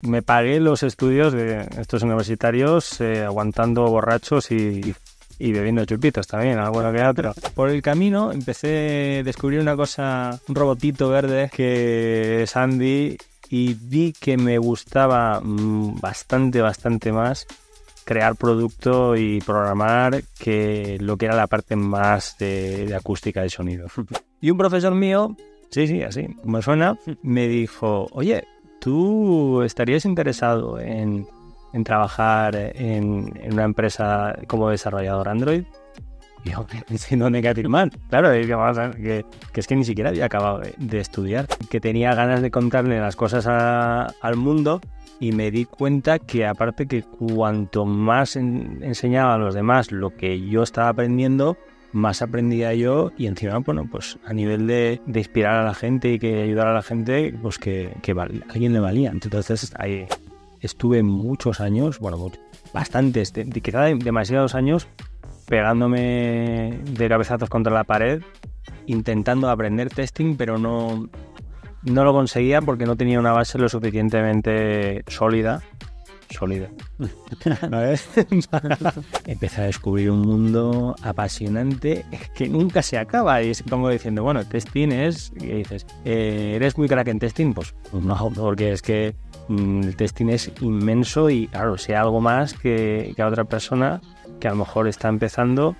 Me pagué los estudios de estos universitarios eh, aguantando borrachos y, bebiendo chupitos también, alguna que otra. Por el camino empecé a descubrir una cosa, un robotito verde que es Andy y vi que me gustaba mm, bastante, bastante más crear producto y programar que lo que era la parte más de, de acústica de sonido. Y un profesor mío, sí, sí, así, como suena, hmm. me dijo, oye, ¿Tú estarías interesado en, trabajar en, una empresa como desarrollador Android? Y yo diciendo Negative Claro, es que, que, es que ni siquiera había acabado de estudiar. Que tenía ganas de contarle las cosas al mundo y me di cuenta que aparte que cuanto más enseñaba a los demás lo que yo estaba aprendiendo, más aprendía yo y encima, bueno, pues a nivel de, inspirar a la gente y que ayudar a la gente, pues que, alguien le valía. Entonces ahí estuve muchos años, bueno, bastantes, quizás demasiados años, pegándome de cabezazos contra la pared, intentando aprender testing, pero no, no lo conseguía porque no tenía una base lo suficientemente sólida ...sólido... ¿No ¿eh? Empezar a descubrir un mundo apasionante que nunca se acaba. Y es pongo diciendo, bueno, testing es, y dices, eh, ¿eres muy crack en testing? Pues, pues no, porque es que mm, el testing es inmenso y claro, sea algo más que, que a otra persona que a lo mejor está empezando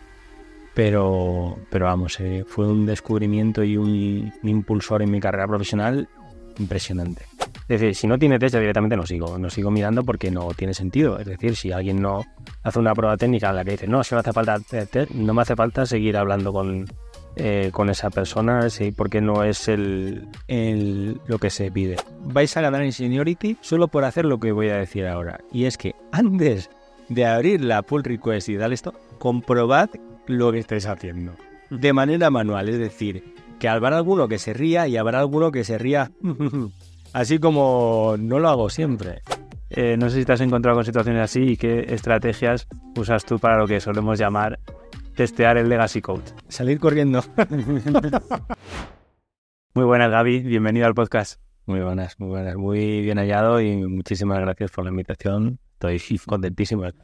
pero, pero vamos, eh, fue un descubrimiento y un, un, impulsor en mi carrera profesional impresionante. Es decir, si no tiene test, ya directamente no sigo. No sigo mirando porque no tiene sentido. Es decir, si alguien no hace una prueba técnica en la que dice, no, si me hace falta test, no me hace falta seguir hablando con, eh, con esa persona, porque no es el, lo que se pide. Vais a ganar en seniority solo por hacer lo que voy a decir ahora. Y es que antes de abrir la pull request y dar esto, comprobad lo que estáis haciendo. De manera manual, es decir, que habrá alguno que se ría y habrá alguno que se ría así como no lo hago siempre. Eh, no sé si te has encontrado con situaciones así y qué estrategias usas tú para lo que solemos llamar testear el legacy code. Salir corriendo. muy buenas Gaby, bienvenido al podcast. Muy buenas, muy buenas, muy bien hallado y muchísimas gracias por la invitación. Estoy contentísimo. Es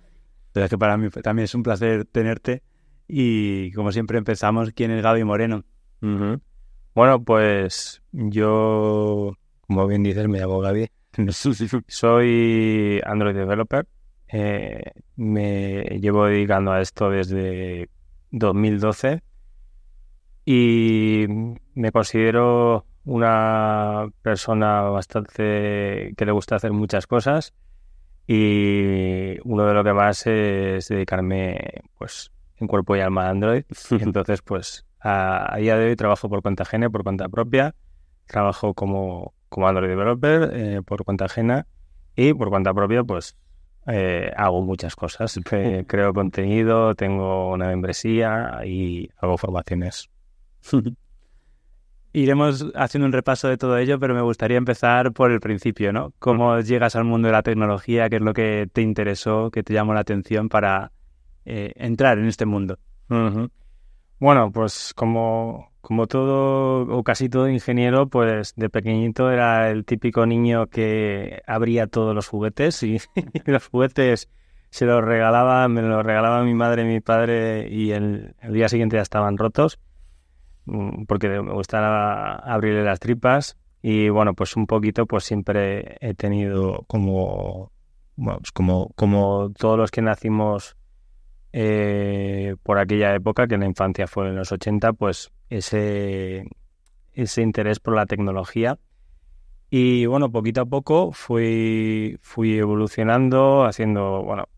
que para mí también es un placer tenerte y como siempre empezamos, ¿quién es Gaby Moreno? Bueno, pues yo, como bien dices, me llamo Gaby. Soy Android Developer. Eh, me llevo dedicando a esto desde 2012 y me considero una persona bastante que le gusta hacer muchas cosas y uno de lo que más es dedicarme pues en cuerpo y alma a Android. Entonces, pues a, día de hoy trabajo por cuenta ajena, por cuenta propia. Trabajo como, como Android Developer eh, por cuenta ajena y por cuenta propia, pues eh, hago muchas cosas. Eh, creo contenido, tengo una membresía y hago formaciones. Iremos haciendo un repaso de todo ello, pero me gustaría empezar por el principio, ¿no? ¿Cómo llegas al mundo de la tecnología? ¿Qué es lo que te interesó, qué te llamó la atención para entrar en este mundo? Bueno, pues como, como todo o casi todo ingeniero, pues de pequeñito era el típico niño que abría todos los juguetes y, los juguetes se los regalaba, me los regalaba mi madre y mi padre y el, día siguiente ya estaban rotos mm, porque me gustaba abrirle las tripas y bueno, pues un poquito pues siempre he tenido como, como, como todos los que nacimos eh, por aquella época, que en la infancia fue en los 80, pues ese, ese interés por la tecnología. Y bueno, poquito a poco fui, fui evolucionando, haciendo, bueno,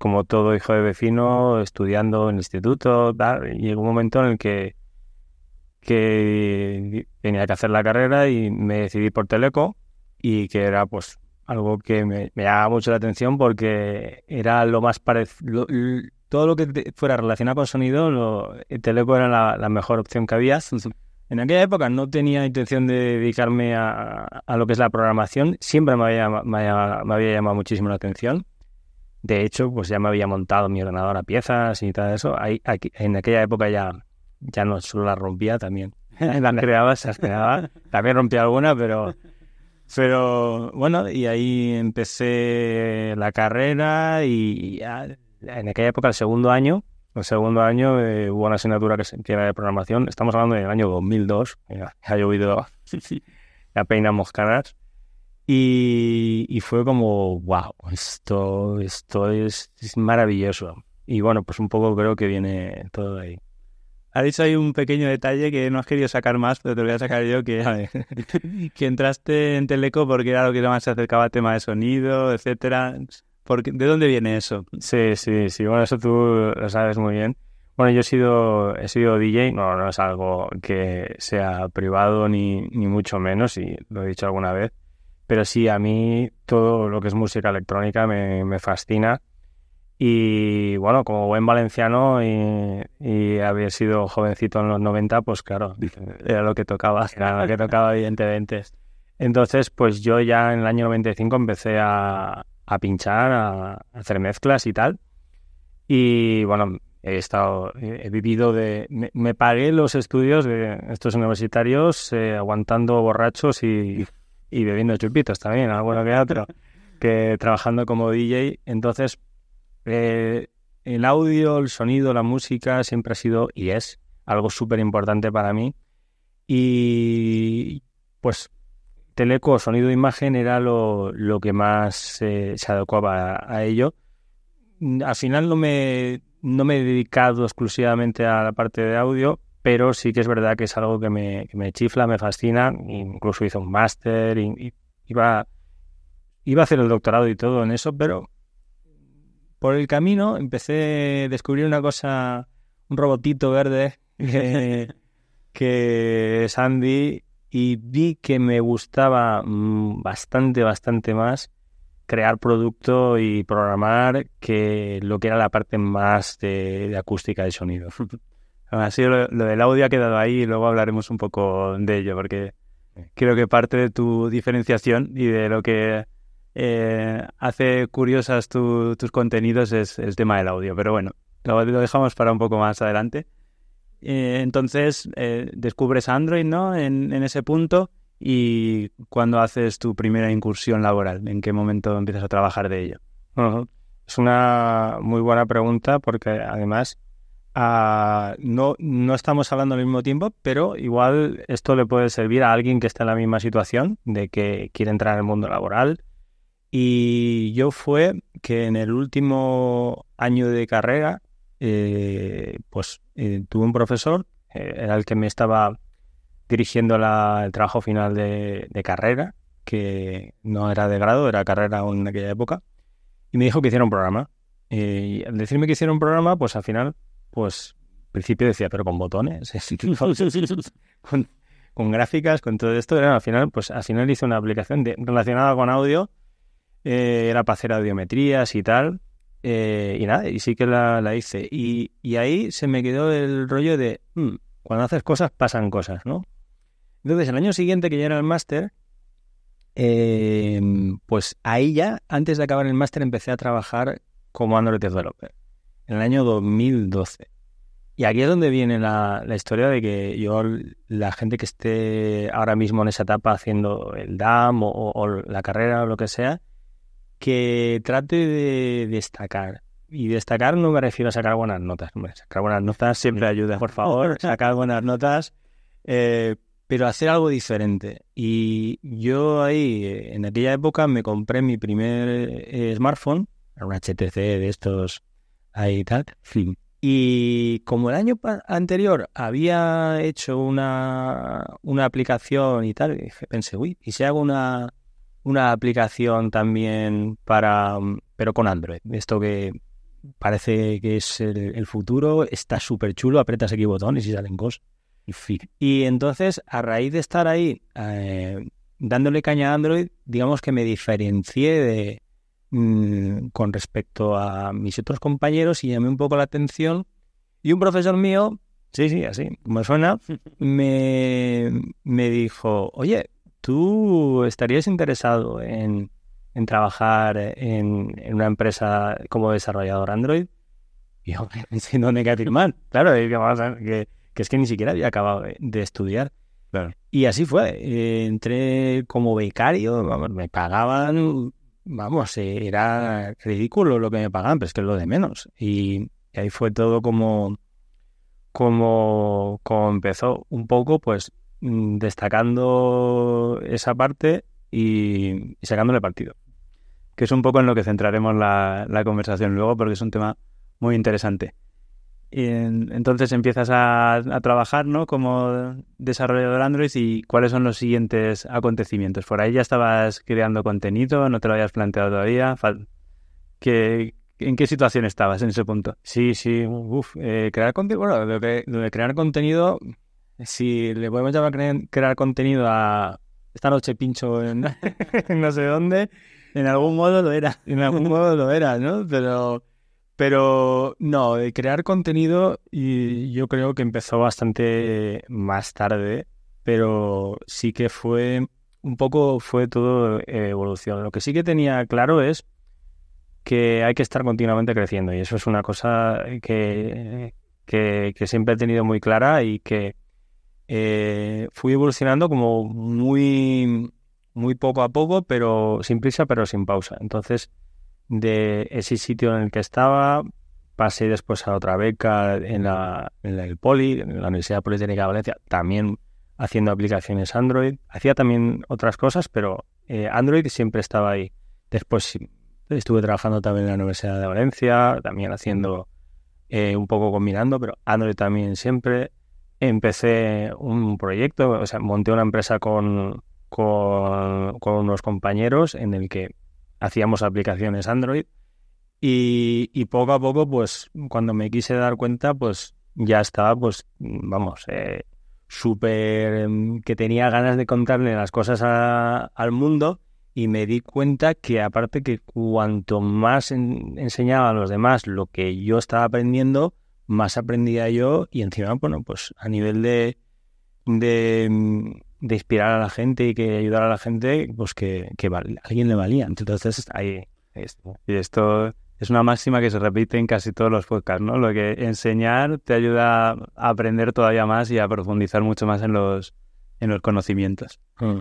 como todo hijo de vecino, estudiando en instituto, y llegó un momento en el que, que tenía que hacer la carrera y me decidí por Teleco y que era pues algo que me, llamaba mucho la atención porque era lo más parecido, todo lo que fuera relacionado con sonido, el Teleco era la, mejor opción que había. En aquella época no tenía intención de dedicarme a, lo que es la programación, siempre me había, me, llamado muchísimo la atención. De hecho, pues ya me había montado mi ordenador a piezas y todo eso. Ahí, en aquella época ya, ya no solo la rompía también. la creaba, se las También rompía alguna, pero pero bueno, y ahí empecé la carrera y en aquella época, el segundo año, el segundo año eh, hubo una asignatura que, era de programación. Estamos hablando del año 2002, ha llovido, la peina moscadas Y, fue como, wow, esto, esto es, es maravilloso. Y bueno, pues un poco creo que viene todo de ahí. Ha dicho ahí un pequeño detalle que no has querido sacar más, pero te lo voy a sacar yo, que, que entraste en Teleco porque era lo que más se acercaba al tema de sonido, etcétera. ¿De dónde viene eso? Sí, sí, sí. Bueno, eso tú lo sabes muy bien. Bueno, yo he sido, he sido DJ, no, no es algo que sea privado ni, ni mucho menos, y lo he dicho alguna vez, pero sí, a mí todo lo que es música electrónica me, me fascina y bueno, como buen valenciano y, había haber sido jovencito en los 90, pues claro, era lo que tocaba, era lo que tocaba evidentemente. Entonces, pues yo ya en el año 95 empecé a, a pinchar, a, hacer mezclas y tal. Y bueno, he estado, he, vivido de, me, pagué los estudios de estos universitarios eh, aguantando borrachos y, y bebiendo chupitos también, algo que otro, que trabajando como DJ. Entonces, eh, el audio, el sonido, la música siempre ha sido y es algo súper importante para mí. Y pues teleco, sonido e imagen era lo, que más eh, se adecuaba a, ello. Al final no me, no me he dedicado exclusivamente a la parte de audio, pero sí que es verdad que es algo que me, chifla, me fascina. Incluso hice un máster, iba, iba a hacer el doctorado y todo en eso, pero por el camino empecé a descubrir una cosa, un robotito verde que, Sandy es Andy y vi que me gustaba mm, bastante, bastante más crear producto y programar que lo que era la parte más de, acústica de sonido. Así lo, lo, del audio ha quedado ahí y luego hablaremos un poco de ello, porque creo que parte de tu diferenciación y de lo que eh, hace curiosas tus contenidos es el tema del audio, pero bueno, lo, dejamos para un poco más adelante. Eh, entonces, eh, descubres Android, ¿no? En, ese punto y cuando haces tu primera incursión laboral, ¿en qué momento empiezas a trabajar de ello? Es una muy buena pregunta porque además ah, no, estamos hablando al mismo tiempo, pero igual esto le puede servir a alguien que está en la misma situación de que quiere entrar en el mundo laboral y yo fue que en el último año de carrera, eh, pues eh, tuve un profesor, eh, era el que me estaba dirigiendo la, el trabajo final de, carrera, que no era de grado, era carrera en aquella época, y me dijo que hiciera un programa. Y al decirme que hiciera un programa, pues al final, pues al principio decía, pero con botones, con, gráficas, con todo esto, era, al final, pues al final hice una aplicación relacionada con audio eh, era para hacer audiometrías y tal. Eh, y nada, y sí que la, hice. Y, ahí se me quedó el rollo de, hmm, cuando haces cosas pasan cosas, ¿no? Entonces, el año siguiente que ya era el máster, em, pues ahí ya, antes de acabar el máster, empecé a trabajar como Android Developer, en el año 2012. Y aquí es donde viene la, historia de que yo, la gente que esté ahora mismo en esa etapa haciendo el DAM o la carrera o lo que sea, que trate de destacar. Y destacar no me refiero a sacar buenas notas. sacar buenas notas siempre ayuda, por favor. Sacar buenas notas. Eh, pero hacer algo diferente. Y yo ahí, eh, en aquella época, me compré mi primer eh, smartphone, un HTC de estos ahí tal. Y como el año anterior había hecho una, una aplicación y tal, pensé, uy, ¿y si hago una, una aplicación también para, mm, pero con Android. Esto que parece que es el, futuro, está súper chulo, apretas aquí botones y salen cosas. Y entonces, a raíz de estar ahí eh, dándole caña a Android, digamos que me diferencié de, mm, con respecto a mis otros compañeros y llamé un poco la atención. Y un profesor mío, sí, sí, así, como suena, me, me dijo, oye, ¿Tú estarías interesado en, en trabajar en, en, una empresa como desarrollador Android? Y yo sé ¿dónde que firmar? Claro, que, que, es que ni siquiera había acabado de estudiar. Y así fue. Eh, entré como becario, me pagaban, vamos, eh, era ridículo lo que me pagaban, pero es que es lo de menos. Y, ahí fue todo como, como, como empezó. Un poco, pues, Mm, destacando esa parte y, sacándole partido. Que es un poco en lo que centraremos la, conversación luego, porque es un tema muy interesante. Y entonces empiezas a, trabajar ¿no? como desarrollador Android y cuáles son los siguientes acontecimientos. Por ahí ya estabas creando contenido, no te lo habías planteado todavía. ¿Qué, ¿En qué situación estabas en ese punto? Sí, sí, eh, crear contenido, bueno, de crear contenido si le podemos llamar a crear contenido a esta noche pincho en, no sé dónde, en algún modo lo era, en algún modo lo era, ¿no? Pero, pero no, de crear contenido y yo creo que empezó bastante más tarde, pero sí que fue un poco, fue todo eh, evolución. Lo que sí que tenía claro es que hay que estar continuamente creciendo y eso es una cosa que siempre he tenido muy clara y que eh, fui evolucionando como muy, muy poco a poco, pero sin prisa, pero sin pausa. Entonces, de ese sitio en el que estaba, pasé después a otra beca en, la, el Poli, en la Universidad Politécnica de Valencia, también haciendo aplicaciones Android. Hacía también otras cosas, pero eh, Android siempre estaba ahí. Después estuve trabajando también en la Universidad de Valencia, también haciendo eh, un poco combinando, pero Android también siempre empecé un proyecto, o sea, monté una empresa con, con, unos compañeros en el que hacíamos aplicaciones Android y, poco a poco, pues cuando me quise dar cuenta, pues ya estaba, pues vamos, eh, súper em, que tenía ganas de contarle las cosas al mundo y me di cuenta que aparte que cuanto más enseñaba a los demás lo que yo estaba aprendiendo, más aprendía yo y encima, bueno, pues a nivel de, de, inspirar a la gente y que ayudar a la gente, pues que, alguien le valía. Entonces, ahí, esto. Y esto es una máxima que se repite en casi todos los podcasts, ¿no? Lo que enseñar te ayuda a aprender todavía más y a profundizar mucho más en los, en los conocimientos. Mm.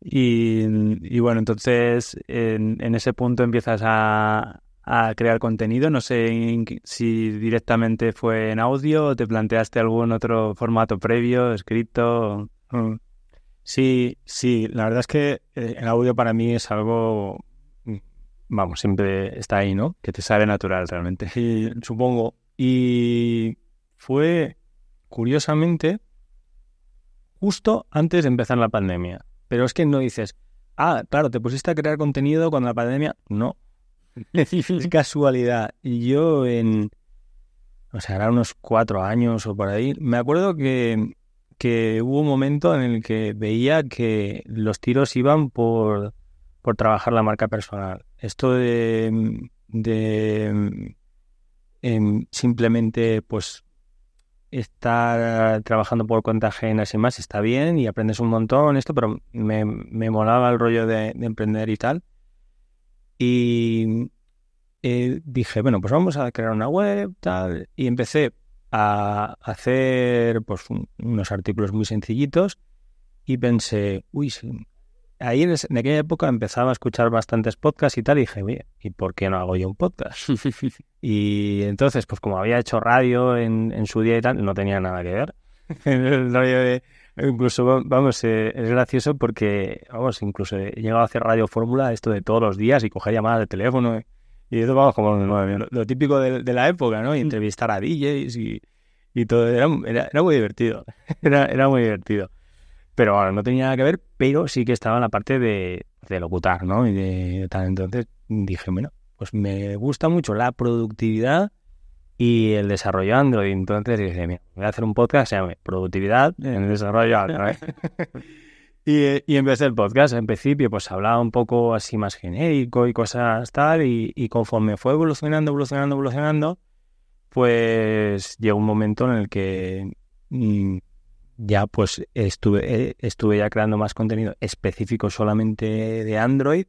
Y, bueno, entonces en, ese punto empiezas a, a crear contenido. No sé si directamente fue en audio o te planteaste algún otro formato previo, escrito. Mm. Sí, sí, la verdad es que eh, el audio para mí es algo, mm, vamos, siempre está ahí, ¿no? Que te sale natural realmente, supongo. Y fue, curiosamente, justo antes de empezar la pandemia. Pero es que no dices, ah, claro, te pusiste a crear contenido cuando la pandemia. No, es casualidad. Y yo en, o sea, eran unos cuatro años o por ahí, me acuerdo que, hubo un momento en el que veía que los tiros iban por, por trabajar la marca personal. Esto de, de em, simplemente pues estar trabajando por cuenta ajena y más está bien y aprendes un montón esto, pero me, me molaba el rollo de emprender y tal. Y eh, dije, bueno, pues vamos a crear una web, tal. Y empecé a hacer pues, unos artículos muy sencillitos y pensé, uy, ahí en, aquella época empezaba a escuchar bastantes podcasts y tal. Y dije, oye, ¿y por qué no hago yo un podcast? y entonces, pues como había hecho radio en, en su día y tal, no tenía nada que ver. el rollo de Incluso, vamos, eh, es gracioso porque, vamos, incluso he llegado a hacer radio fórmula esto de todos los días y coger llamadas de teléfono. Eh, y eso, vamos, como lo, típico de, la época, ¿no? Y mm. entrevistar a DJs y, todo. Era, era, muy divertido. Era, muy divertido. Pero bueno, no tenía nada que ver, pero sí que estaba en la parte de, de locutar, ¿no? Y de tal. Entonces dije, bueno, pues me gusta mucho la productividad y el desarrollo Android. Entonces dije, mira, voy a hacer un podcast, se llama Productividad en el desarrollo Android. y, empecé el podcast. En principio, pues hablaba un poco así más genérico y cosas tal. Y, conforme fue evolucionando, evolucionando, evolucionando, pues llegó un momento en el que mm, ya pues estuve, eh, estuve ya creando más contenido específico solamente de Android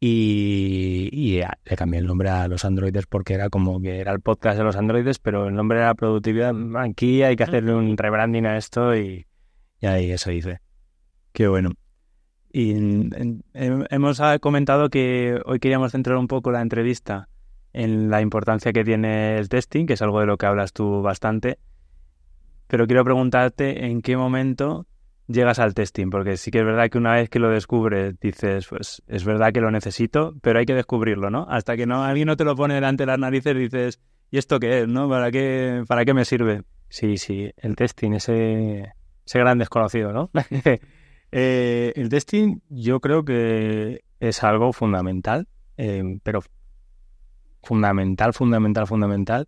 y, le cambié el nombre a los androides porque era como que era el podcast de los androides, pero el nombre era productividad. Aquí hay que hacerle un rebranding a esto y, ahí eso hice. Qué bueno. Y hemos ah, comentado que hoy queríamos centrar un poco la entrevista en la importancia que tiene el testing, que es algo de lo que hablas tú bastante. Pero quiero preguntarte en qué momento llegas al testing, porque sí que es verdad que una vez que lo descubres, dices, pues es verdad que lo necesito, pero hay que descubrirlo, ¿no? Hasta que no alguien no te lo pone delante de las narices, dices, ¿y esto qué es, no? ¿Para qué, para qué me sirve? Sí, sí, el testing, ese, ese gran desconocido, ¿no? Eh, el testing yo creo que es algo fundamental, em, pero fundamental, fundamental, fundamental.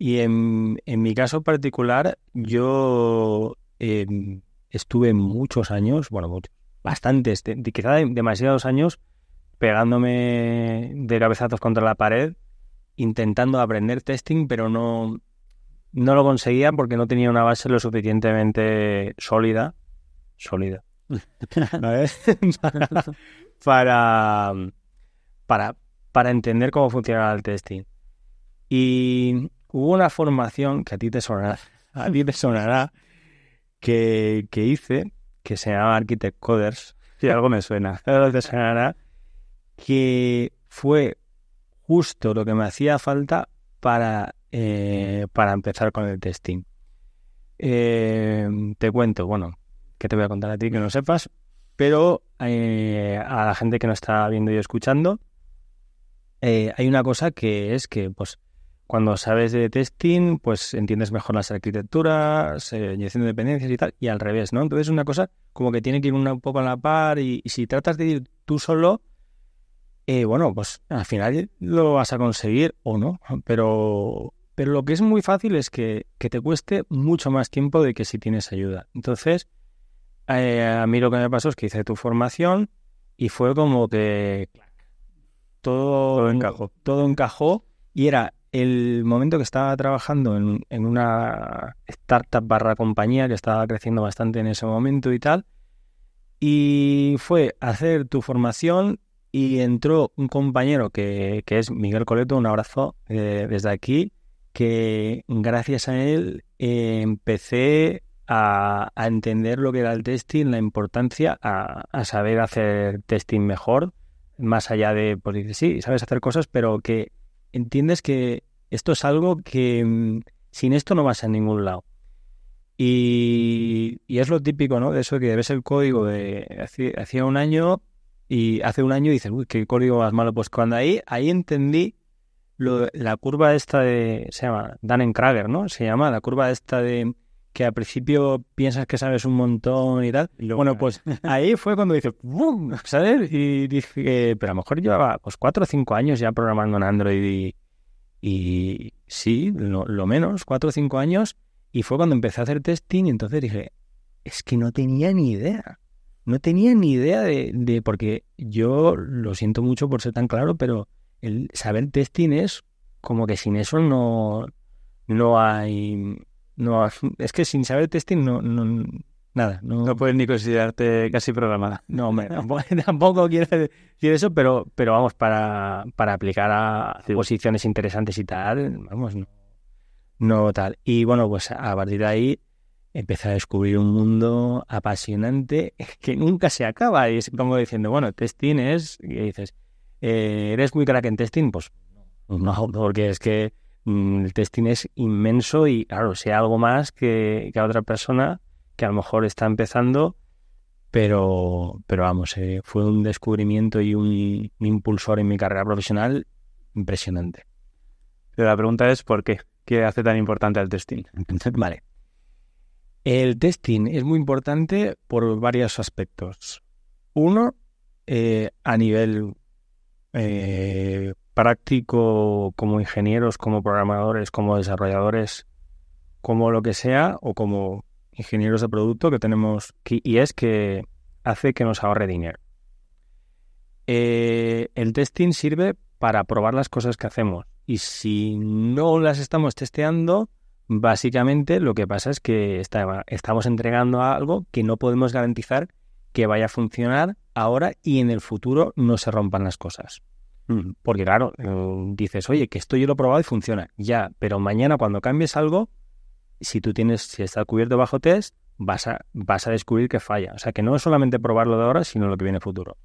Y en, en mi caso particular, yo... Eh, estuve muchos años, bueno, bastantes, quizá demasiados años, pegándome de cabezazos contra la pared, intentando aprender testing, pero no, no lo conseguía porque no tenía una base lo suficientemente sólida. Sólida. para, para, para entender cómo funcionaba el testing. Y hubo una formación que a ti te sonará, a ti te sonará, que, hice, que se llamaba Architect Coders, si algo me suena, algo te que fue justo lo que me hacía falta para, eh, para empezar con el testing. Eh, te cuento, bueno, que te voy a contar a ti que no sepas, pero eh, a la gente que nos está viendo y escuchando, hay una cosa que es que, pues, cuando sabes de testing, pues entiendes mejor las arquitecturas, eh, dependencias y tal, y al revés, ¿no? Entonces es una cosa como que tiene que ir un poco a la par y, si tratas de ir tú solo, eh, bueno, pues al final lo vas a conseguir o no, pero, pero lo que es muy fácil es que, te cueste mucho más tiempo de que si tienes ayuda. Entonces, eh, a mí lo que me pasó es que hice tu formación y fue como que todo encajó. Todo encajó y era el momento que estaba trabajando en, una startup barra compañía que estaba creciendo bastante en ese momento y tal. Y fue hacer tu formación y entró un compañero que, es Miguel Coleto, un abrazo eh, desde aquí, que gracias a él eh, empecé a, entender lo que era el testing, la importancia a, a saber hacer testing mejor, más allá de, pues sí, sabes hacer cosas, pero que entiendes que esto es algo que mm, sin esto no vas a ningún lado. Y, y es lo típico, ¿no? De eso que ves el código de hacía un año y hace un año dices, uy, qué código más malo. Pues cuando ahí, ahí entendí la curva esta de, se llama, Dan Krager, ¿no? Se llama la curva esta de que al principio piensas que sabes un montón y tal. bueno, ¿eh? pues ahí fue cuando dices, ¿Sabes? Y dije, pero a lo mejor llevaba pues cuatro o cinco años ya programando en Android y, y sí, lo, menos, cuatro o cinco años. Y fue cuando empecé a hacer testing y entonces dije, es que no tenía ni idea. No tenía ni idea de, de porque yo lo siento mucho por ser tan claro, pero el saber testing es como que sin eso no, no hay no, es que sin saber testing no, nada. No, puedes ni considerarte casi programada. No, tampoco, quiero decir eso, pero, pero vamos, para, aplicar a posiciones interesantes y tal, vamos, no, no tal. Y bueno, pues a partir de ahí empecé a descubrir un mundo apasionante que nunca se acaba. Y es como diciendo, bueno, testing es, y dices, eh, ¿eres muy crack en testing? Pues no, pues porque es que Mm, el testing es inmenso y claro, sea algo más que, a otra persona que a lo mejor está empezando, pero, pero vamos, eh, fue un descubrimiento y un, impulsor en mi carrera profesional impresionante. Pero la pregunta es, ¿por qué? ¿Qué hace tan importante el testing? vale. El testing es muy importante por varios aspectos. Uno, eh, a nivel eh, práctico como ingenieros, como programadores, como desarrolladores, como lo que sea, o como ingenieros de producto que tenemos, y es que hace que nos ahorre dinero. Eh, el testing sirve para probar las cosas que hacemos y si no las estamos testeando, básicamente lo que pasa es que estamos entregando algo que no podemos garantizar que vaya a funcionar ahora y en el futuro no se rompan las cosas. Mm, porque claro, eh, dices, oye, que esto yo lo he probado y funciona. Ya, pero mañana cuando cambies algo, si tú tienes, si está cubierto bajo test, vas a, vas a descubrir que falla. O sea, que no es solamente probarlo de ahora, sino lo que viene futuro.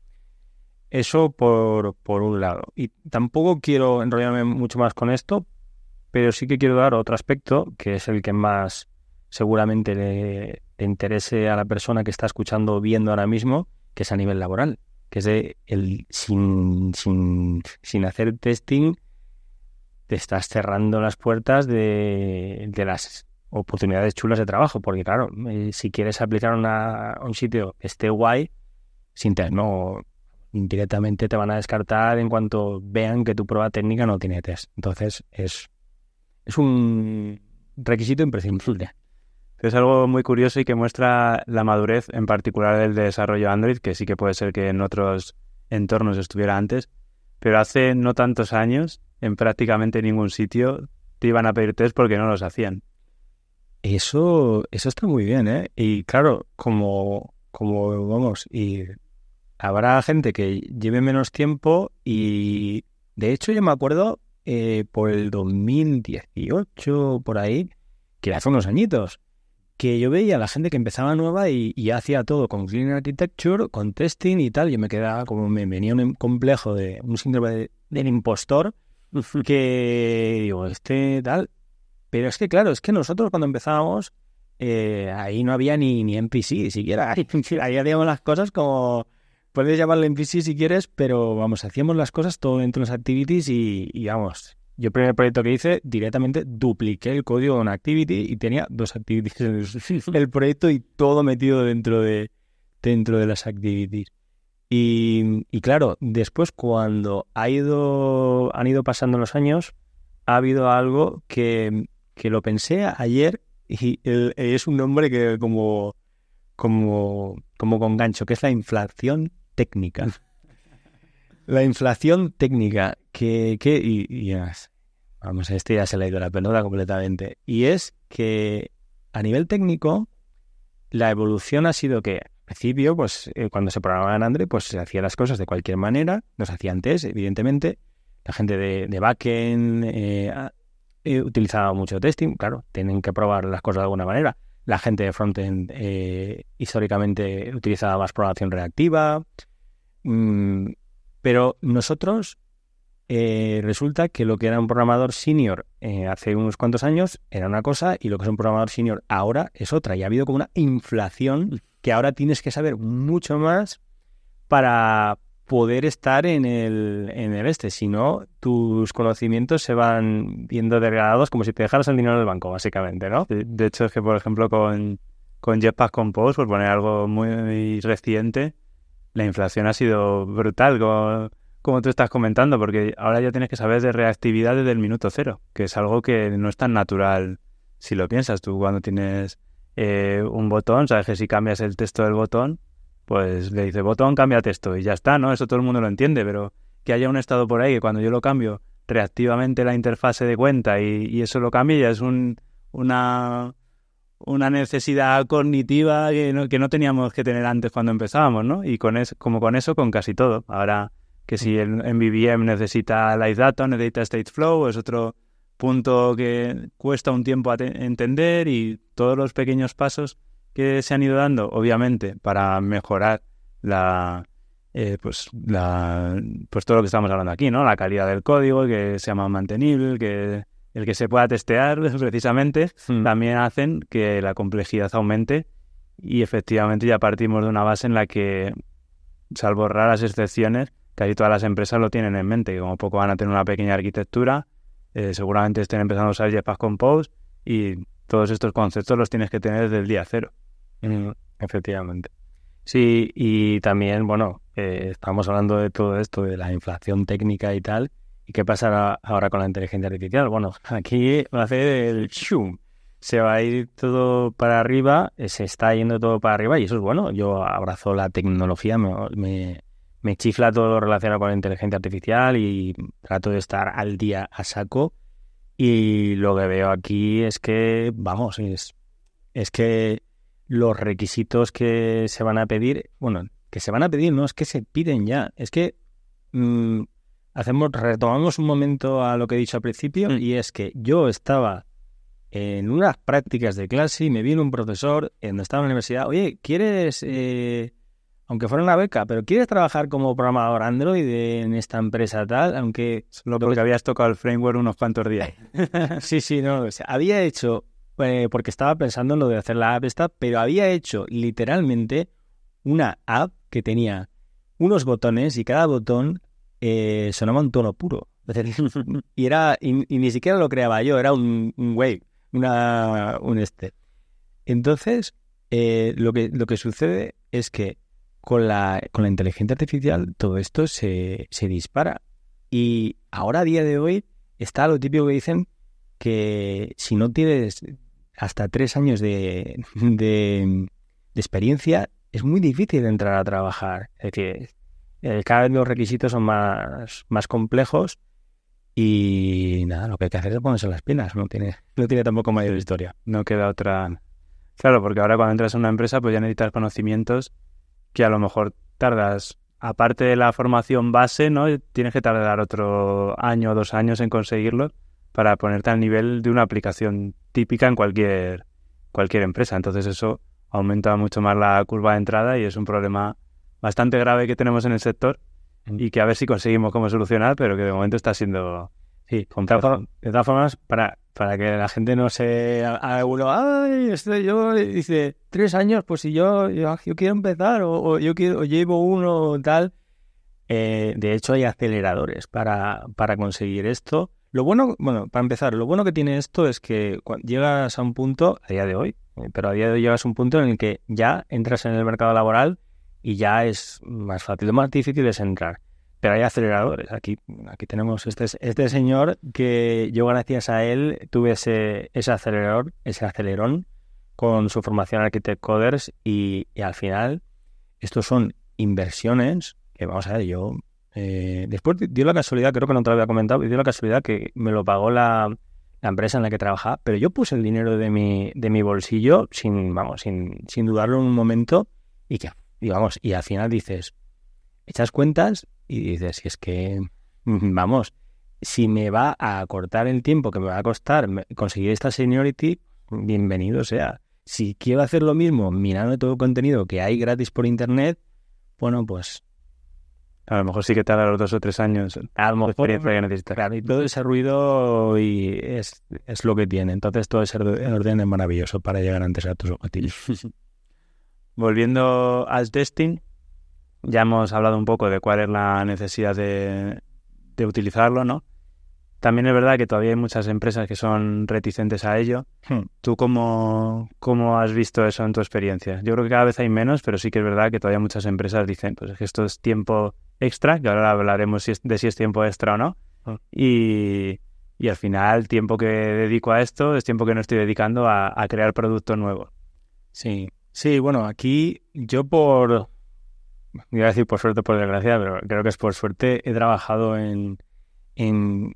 Eso por, por un lado. Y tampoco quiero enrollarme mucho más con esto, pero sí que quiero dar otro aspecto, que es el que más seguramente le, le interese a la persona que está escuchando o viendo ahora mismo, que es a nivel laboral que es el, sin, sin, hacer testing, te estás cerrando las puertas de, las oportunidades chulas de trabajo, porque claro, eh, si quieres aplicar a un sitio esté guay, sin test, no directamente te van a descartar en cuanto vean que tu prueba técnica no tiene test. Entonces es, es un requisito imprescindible. Es algo muy curioso y que muestra la madurez, en particular del desarrollo Android, que sí que puede ser que en otros entornos estuviera antes, pero hace no tantos años, en prácticamente ningún sitio, te iban a pedir test porque no los hacían. Eso, eso está muy bien, ¿eh? Y claro, como, como vamos, y habrá gente que lleve menos tiempo y de hecho yo me acuerdo eh, por el 2018, por ahí, que hace unos añitos, que yo veía a la gente que empezaba nueva y, hacía todo con Clean Architecture, con testing y tal. Yo me quedaba como, me venía un complejo de un síndrome del impostor que digo, este tal. Pero es que claro, es que nosotros cuando empezábamos, eh, ahí no había ni, ni siquiera. Ahí, hacíamos las cosas como, puedes llamarle NPC si quieres, pero vamos, hacíamos las cosas todo dentro de las activities y vamos, yo el primer proyecto que hice, directamente dupliqué el código de una activity y tenía dos activities en el proyecto y todo metido dentro de, dentro de las activities. Y, claro, después cuando ha ido, han ido pasando los años, ha habido algo que, lo pensé ayer y es un nombre que como, como, como con gancho, que es la inflación técnica. La inflación técnica, que, que y, vamos, a este ya se le ha ido la pelota completamente. Y es que a nivel técnico, la evolución ha sido que al principio, pues eh, cuando se programaba en Android pues se hacía las cosas de cualquier manera, nos hacía antes, evidentemente. La gente de, de backend eh, eh, utilizaba mucho testing, claro, tienen que probar las cosas de alguna manera. La gente de frontend históricamente utilizaba más programación reactiva, mm, pero nosotros eh, resulta que lo que era un programador senior eh, hace unos cuantos años era una cosa y lo que es un programador senior ahora es otra. Y ha habido como una inflación que ahora tienes que saber mucho más para poder estar en el, este. Si no, tus conocimientos se van viendo degradados como si te dejaras el dinero en el banco, básicamente, ¿no? De hecho, es que, por ejemplo, con, con Jetpack Compose, por poner algo muy reciente, la inflación ha sido brutal. Con, como tú estás comentando, porque ahora ya tienes que saber de reactividad desde el minuto cero, que es algo que no es tan natural si lo piensas. Tú cuando tienes eh, un botón, sabes que si cambias el texto del botón, pues le dice botón, cambia texto y ya está, ¿no? Eso todo el mundo lo entiende, pero que haya un estado por ahí que cuando yo lo cambio reactivamente la interfase de cuenta y, eso lo cambia, ya es una, una necesidad cognitiva que no, teníamos que tener antes cuando empezábamos, ¿no? Y con es, como con eso, con casi todo. Ahora que si el MVVM necesita Live Data, necesita State Flow, es otro punto que cuesta un tiempo entender y todos los pequeños pasos que se han ido dando, obviamente, para mejorar la, eh, pues, pues todo lo que estamos hablando aquí, ¿no? La calidad del código, que sea más mantenible, que el que se pueda testear precisamente, hmm. también hacen que la complejidad aumente y efectivamente ya partimos de una base en la que, salvo raras excepciones, casi todas las empresas lo tienen en mente, que como poco van a tener una pequeña arquitectura, eh, seguramente estén empezando a usar Jetpack Compose y todos estos conceptos los tienes que tener desde el día cero. Mm, efectivamente. Sí, y también, bueno, eh, estamos hablando de todo esto, de la inflación técnica y tal, ¿Y qué pasará ahora con la inteligencia artificial? Bueno, aquí va a ser el chum. Se va a ir todo para arriba, eh, se está yendo todo para arriba y eso es bueno. Yo abrazo la tecnología, me, me chifla todo lo relacionado con la inteligencia artificial y trato de estar al día a saco. Y lo que veo aquí es que, vamos, es, que los requisitos que se van a pedir, bueno, que se van a pedir, no es que se piden ya, es que mm, hacemos, retomamos un momento a lo que he dicho al principio mm. y es que yo estaba en unas prácticas de clase y me vino un profesor en donde estaba en la universidad, oye, ¿quieres... Eh, aunque fuera una beca, pero quieres trabajar como programador Android en esta empresa tal, aunque... Lo que habías tocado el framework unos cuantos días. sí, sí, no, había hecho, eh, porque estaba pensando en lo de hacer la app esta, pero había hecho literalmente una app que tenía unos botones y cada botón eh, sonaba un tono puro. y era y, ni siquiera lo creaba yo, era un, wave, una, un este. Entonces, eh, lo, que, lo que sucede es que con la, con la inteligencia artificial todo esto se, se dispara. Y ahora, a día de hoy, está lo típico que dicen que si no tienes hasta tres años de, de, experiencia, es muy difícil entrar a trabajar. Es decir, eh, cada vez los requisitos son más, más complejos y nada, lo que hay que hacer es ponerse las pilas, no tiene, no tiene tampoco mayor historia. No queda otra... Claro, porque ahora cuando entras a una empresa pues ya necesitas conocimientos que a lo mejor tardas, aparte de la formación base, ¿no? Tienes que tardar otro año o dos años en conseguirlo para ponerte al nivel de una aplicación típica en cualquier, cualquier empresa. Entonces eso aumenta mucho más la curva de entrada y es un problema bastante grave que tenemos en el sector mm. y que a ver si conseguimos cómo solucionar, pero que de momento está siendo... Sí, de todas formas, para para que la gente no se uno, ay, este yo, dice, tres años, pues si yo, yo, quiero empezar, o, yo quiero, llevo uno, tal. Eh, de hecho, hay aceleradores para, para conseguir esto. Lo bueno, bueno, para empezar, lo bueno que tiene esto es que llegas a un punto, a día de hoy, eh, pero a día de hoy llegas a un punto en el que ya entras en el mercado laboral y ya es más fácil, o más difícil entrar pero hay aceleradores. Aquí, aquí tenemos este, este señor que yo gracias a él tuve ese, ese acelerador, ese acelerón con su formación Architect Coders y, al final estos son inversiones que vamos a ver, yo eh, después dio la casualidad, creo que no te lo había comentado, dio la casualidad que me lo pagó la, empresa en la que trabajaba, pero yo puse el dinero de mi, de mi bolsillo sin, vamos, sin, sin dudarlo en un momento y que, digamos, y al final dices, echas cuentas y dices, si es que, mm, vamos, si me va a cortar el tiempo que me va a costar conseguir esta seniority, bienvenido sea. Si quiero hacer lo mismo mirando todo el contenido que hay gratis por internet, bueno, pues... A lo mejor sí que tarda los dos o tres años. A lo mejor. claro, todo ese ruido es, es lo que tiene. Entonces todo ese orden es maravilloso para llegar antes a tus objetivos. Volviendo a testing, ya hemos hablado un poco de cuál es la necesidad de, utilizarlo, ¿no? También es verdad que todavía hay muchas empresas que son reticentes a ello. Hmm. ¿Tú cómo, cómo, has visto eso en tu experiencia? Yo creo que cada vez hay menos, pero sí que es verdad que todavía muchas empresas dicen, pues es que esto es tiempo extra, que ahora hablaremos de si es tiempo extra o no. Hmm. Y, y, al final, tiempo que dedico a esto es tiempo que no estoy dedicando a, a crear producto nuevo. Sí, sí, bueno, aquí yo por, iba decir por suerte por desgracia, pero creo que es por suerte, he trabajado en,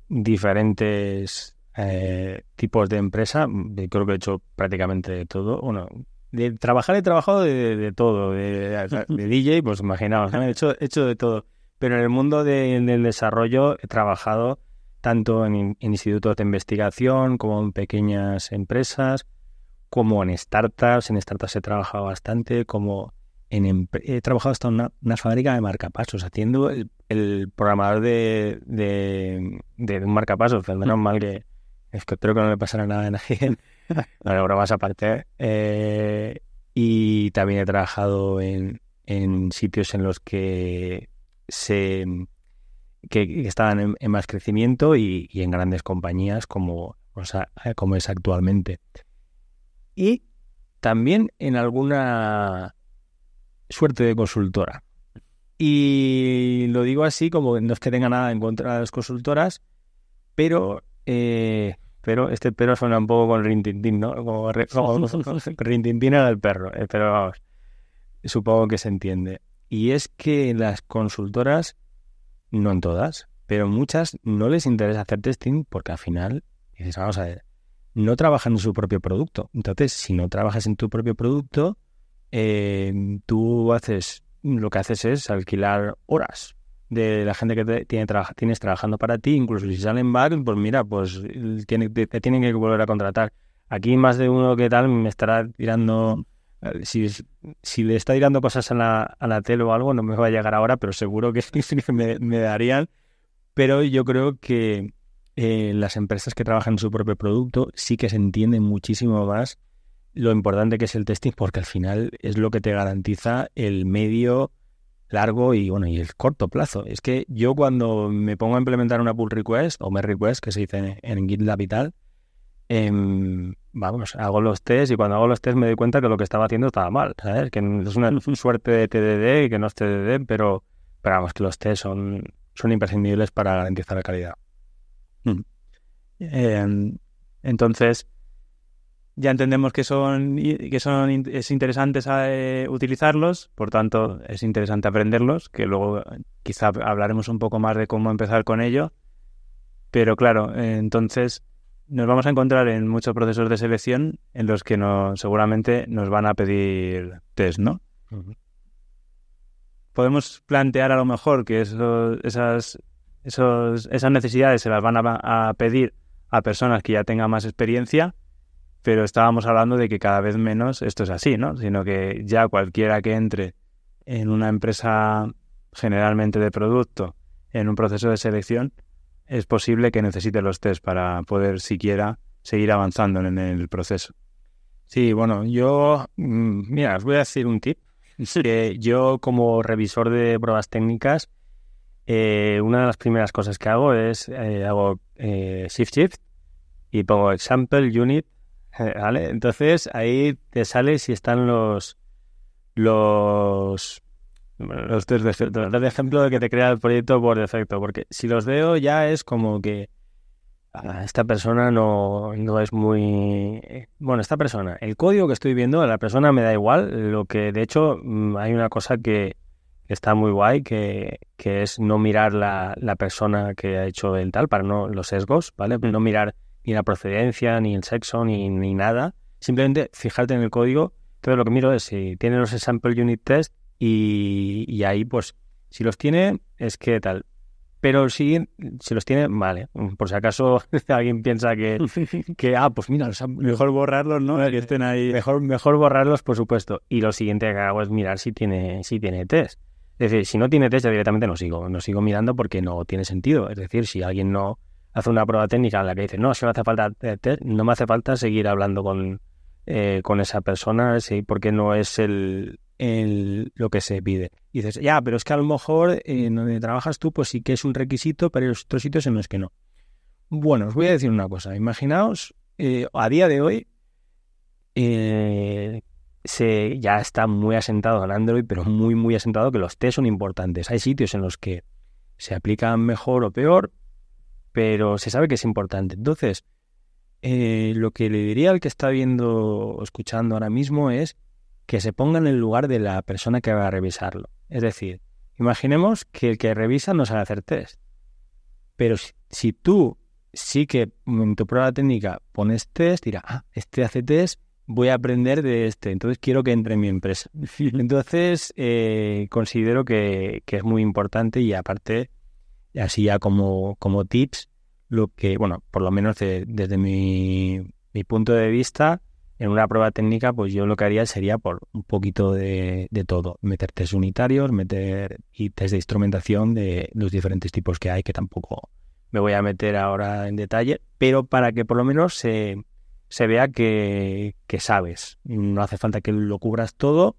diferentes eh, tipos de empresa. Creo que he hecho prácticamente de todo. Bueno, de trabajar he trabajado de, todo. De, DJ, pues imaginaos, he, hecho, hecho de todo. Pero en el mundo del desarrollo he trabajado tanto en, institutos de investigación como en pequeñas empresas, como en startups. En startups he trabajado bastante, como he trabajado hasta en una, una, fábrica de marcapasos, haciendo el, programador de, un marcapasos. Pues menos mm. mal que espero que no me pasara nada a nadie. Ahora vas aparte. partir. Eh, y también he trabajado en, sitios en los que se que, estaban en, más crecimiento y, en grandes compañías como, como es actualmente. Y también en alguna suerte de consultora. Y lo digo así, como no es que tenga nada en contra de las consultoras, pero, eh, pero este pero suena un poco con rintintín, ¿no? Como, rintintín era el perro, eh, pero vamos, supongo que se entiende. Y es que las consultoras, no en todas, pero muchas no les interesa hacer testing porque al final, dices, vamos a ver, no trabajan en su propio producto. Entonces, si no trabajas en tu propio producto, tú haces, lo que haces es alquilar horas de la gente que tiene, tienes trabajando para ti, incluso si salen back, pues mira, pues tiene, te, tienen que volver a contratar. Aquí más de uno que tal me estará tirando, eh, si, si le está tirando cosas a la, a tele o algo, no me va a llegar ahora, pero seguro que me, darían. Pero yo creo que eh, las empresas que trabajan en su propio producto sí que se entienden muchísimo más lo importante que es el testing porque al final es lo que te garantiza el medio largo y bueno y el corto plazo. Es que yo cuando me pongo a implementar una pull request o merge request que se dice en, GitLab y tal, em, vamos, hago los tests y cuando hago los test me doy cuenta que lo que estaba haciendo estaba mal, ¿sabes? Que es una suerte de TDD y que no es TDD, pero, vamos, que los tests son, son imprescindibles para garantizar la calidad. Em, entonces, ya entendemos que son, que son es interesante eh, utilizarlos, por tanto es interesante aprenderlos, que luego eh, quizá hablaremos un poco más de cómo empezar con ello. Pero claro, eh, entonces nos vamos a encontrar en muchos procesos de selección en los que seguramente nos van a pedir test, ¿no? Podemos plantear a lo mejor que esas, esas necesidades se las van a pedir a personas que ya tengan más experiencia pero estábamos hablando de que cada vez menos esto es así, ¿no? Sino que ya cualquiera que entre en una empresa generalmente de producto, en un proceso de selección, es posible que necesite los test para poder siquiera seguir avanzando en el proceso. Sí, bueno, yo, mm, mira, os voy a decir un tip. yo como revisor de pruebas técnicas, eh, una de las primeras cosas que hago es, eh, hago eh, shift shift y pongo example unit eh, ¿Vale? Entonces ahí te sale si están los los los tres de, de ejemplo de que te crea el proyecto por defecto, porque si los veo ya es como que ah, esta persona no, no es muy... Bueno, esta persona, el código que estoy viendo, a la persona me da igual, lo que de hecho mm, hay una cosa que está muy guay, que, que es no mirar la, la persona que ha hecho el tal, para no los sesgos, ¿vale? Mm. No mirar ni la procedencia, ni el sexo, ni, ni nada. Simplemente fijarte en el código. todo lo que miro es si tiene los sample unit test y, ahí pues si los tiene es que tal. Pero si, los tiene, vale. Por si acaso alguien piensa que, que ah, pues mira, mejor borrarlos, ¿no? Que estén ahí. Mejor, mejor borrarlos, por supuesto. Y lo siguiente que hago es mirar si tiene, si tiene test. Es decir, si no tiene test, ya directamente no sigo. No sigo mirando porque no tiene sentido. Es decir, si alguien no, hace una prueba técnica en la que dice, no, si me hace falta, no me hace falta seguir hablando con, eh, con esa persona, porque no es el, lo que se pide. Y dices, ya, pero es que a lo mejor eh, en donde trabajas tú, pues sí que es un requisito, pero en otros sitios en los que no. Bueno, os voy a decir una cosa. Imaginaos, eh, a día de hoy, se, ya está muy asentado en Android, pero muy, muy asentado que los test son importantes. Hay sitios en los que se aplican mejor o peor, pero se sabe que es importante. Entonces, eh, lo que le diría al que está viendo o escuchando ahora mismo es que se ponga en el lugar de la persona que va a revisarlo. Es decir, imaginemos que el que revisa no sabe hacer test, pero si, tú sí que en tu prueba técnica pones test, dirá, ah, este hace test, voy a aprender de este, entonces quiero que entre en mi empresa. Entonces, eh, considero que, que, es muy importante y aparte así ya como, como tips, lo que, bueno, por lo menos desde mi, mi, punto de vista, en una prueba técnica, pues yo lo que haría sería por un poquito de, de todo, meter test unitarios, meter y test de instrumentación de los diferentes tipos que hay, que tampoco me voy a meter ahora en detalle, pero para que por lo menos se, se vea que, que sabes. No hace falta que lo cubras todo,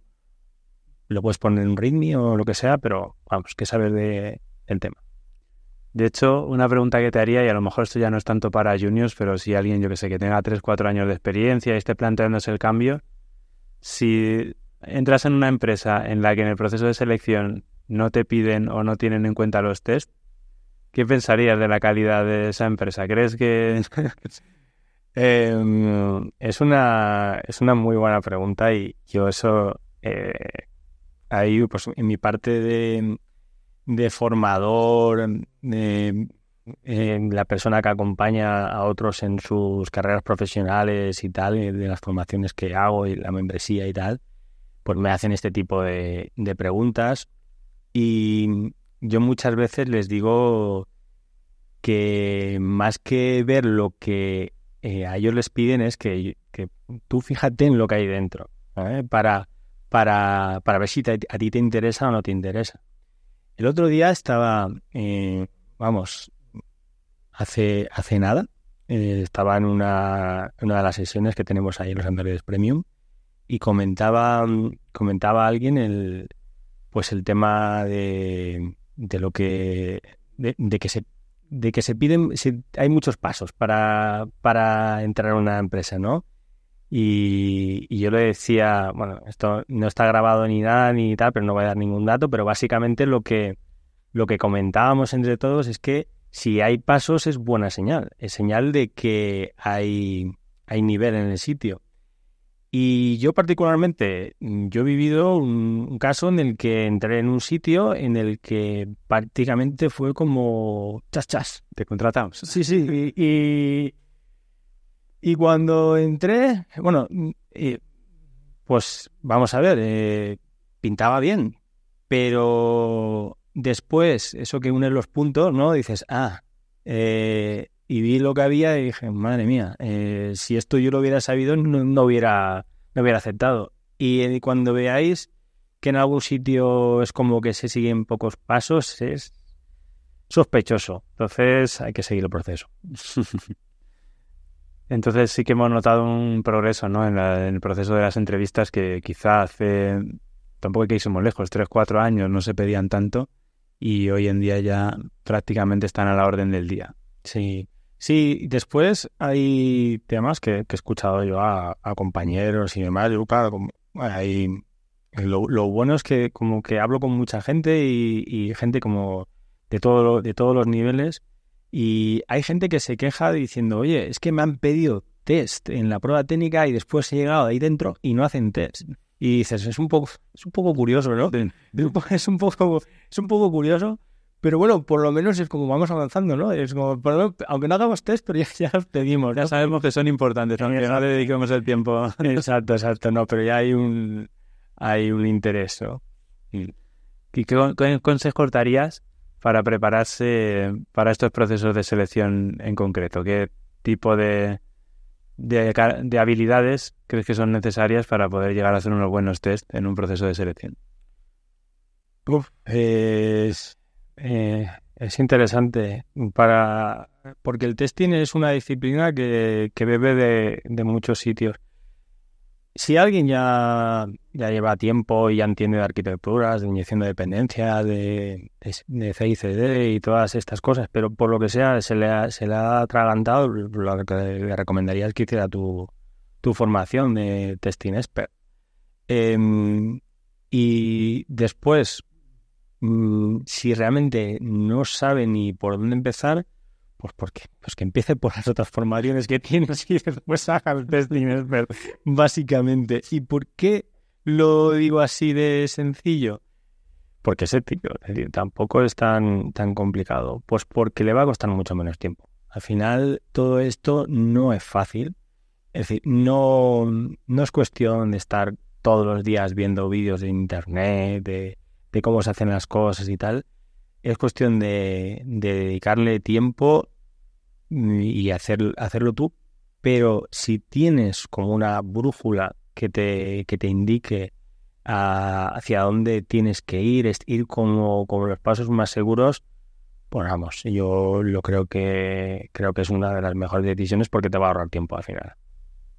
lo puedes poner en un ritmo o lo que sea, pero vamos, que sabes de, del tema. De hecho, una pregunta que te haría, y a lo mejor esto ya no es tanto para juniors, pero si alguien, yo que sé, que tenga 3, 4 años de experiencia y esté planteándose el cambio, si entras en una empresa en la que en el proceso de selección no te piden o no tienen en cuenta los test, ¿qué pensarías de la calidad de esa empresa? ¿Crees que...? Em, es, una, es una muy buena pregunta y yo eso... Eh, ahí, pues en mi parte de, de formador, eh, la persona que acompaña a otros en sus carreras profesionales y tal, de las formaciones que hago y la membresía y tal, pues me hacen este tipo de, preguntas. Y yo muchas veces les digo que más que ver lo que eh, a ellos les piden es que, tú fíjate en lo que hay dentro, ¿eh? para, para, ver si a ti te interesa o no te interesa. El otro día estaba, eh, vamos, hace, hace nada, eh, estaba en una, de las sesiones que tenemos ahí en los Androides Premium y comentaba, comentaba alguien el, pues el tema de, de lo que, de, que se de que se piden, hay muchos pasos para, para entrar a una empresa, ¿no? Y, yo le decía, bueno, esto no está grabado ni nada ni tal, pero no voy a dar ningún dato, pero básicamente lo que, lo que comentábamos entre todos es que si hay pasos es buena señal, es señal de que hay, hay nivel en el sitio. Y yo particularmente, yo he vivido un, caso en el que entré en un sitio en el que prácticamente fue como chas chas, te contratamos. Sí, sí, y, y cuando entré, bueno, mm, eh, pues vamos a ver, eh, pintaba bien, pero después, eso que unes los puntos, ¿no? Dices, ah, eh, y vi lo que había y dije, madre mía, si esto yo lo hubiera sabido, no, no hubiera, no hubiera aceptado. Y cuando veáis que en algún sitio es como que se siguen pocos pasos, es sospechoso. Entonces hay que seguir el proceso. Entonces sí que hemos notado un progreso ¿no? en, el proceso de las entrevistas que quizá hace, tampoco que hicimos lejos, tres, cuatro años no se pedían tanto y hoy en día ya prácticamente están a la orden del día. Sí, sí, después hay temas que, que he escuchado yo a, compañeros y demás, yo lo, bueno es que como que hablo con mucha gente y, y gente como de, todo, de todos los niveles y hay gente que se queja diciendo, oye, es que me han pedido test en la prueba técnica y después he llegado ahí dentro y no hacen test. Y dices, es un poco, es un poco curioso, ¿no? Es un poco, es un poco curioso, pero bueno, por lo menos es como vamos avanzando, ¿no? Es como, perdón, aunque no hagamos test, pero ya, pedimos. Ya sabemos que son importantes, aunque no le dediquemos el tiempo. Exacto, exacto, no, pero ya hay un, hay un interés, ¿Y qué, consejos darías para prepararse para estos procesos de selección en concreto? ¿Qué tipo de, habilidades crees que son necesarias para poder llegar a hacer unos buenos test en un proceso de selección? Uf, es, eh, interesante para porque el testing es una disciplina que, bebe de muchos sitios si alguien ya, lleva tiempo y ya entiende de arquitecturas, de inyección de dependencia, de, de, CICD y todas estas cosas, pero por lo que sea se le ha, se le ha atragantado, lo que le recomendaría es que hiciera tu, tu formación de testing expert. Em, y después, mm, si realmente no sabe ni por dónde empezar, pues porque pues que empiece por las otras formaciones que tienes y después hagas básicamente. ¿Y por qué lo digo así de sencillo? Porque es ético, tampoco es tan, tan complicado. Pues porque le va a costar mucho menos tiempo. Al final, todo esto no es fácil. Es decir, no, no es cuestión de estar todos los días viendo vídeos de internet, de, cómo se hacen las cosas y tal. Es cuestión de, de dedicarle tiempo y hacer, hacerlo tú, pero si tienes como una brújula que te, que te indique ah, hacia dónde tienes que ir, es ir con los pasos más seguros, pues vamos, yo lo creo que creo que es una de las mejores decisiones porque te va a ahorrar tiempo al final.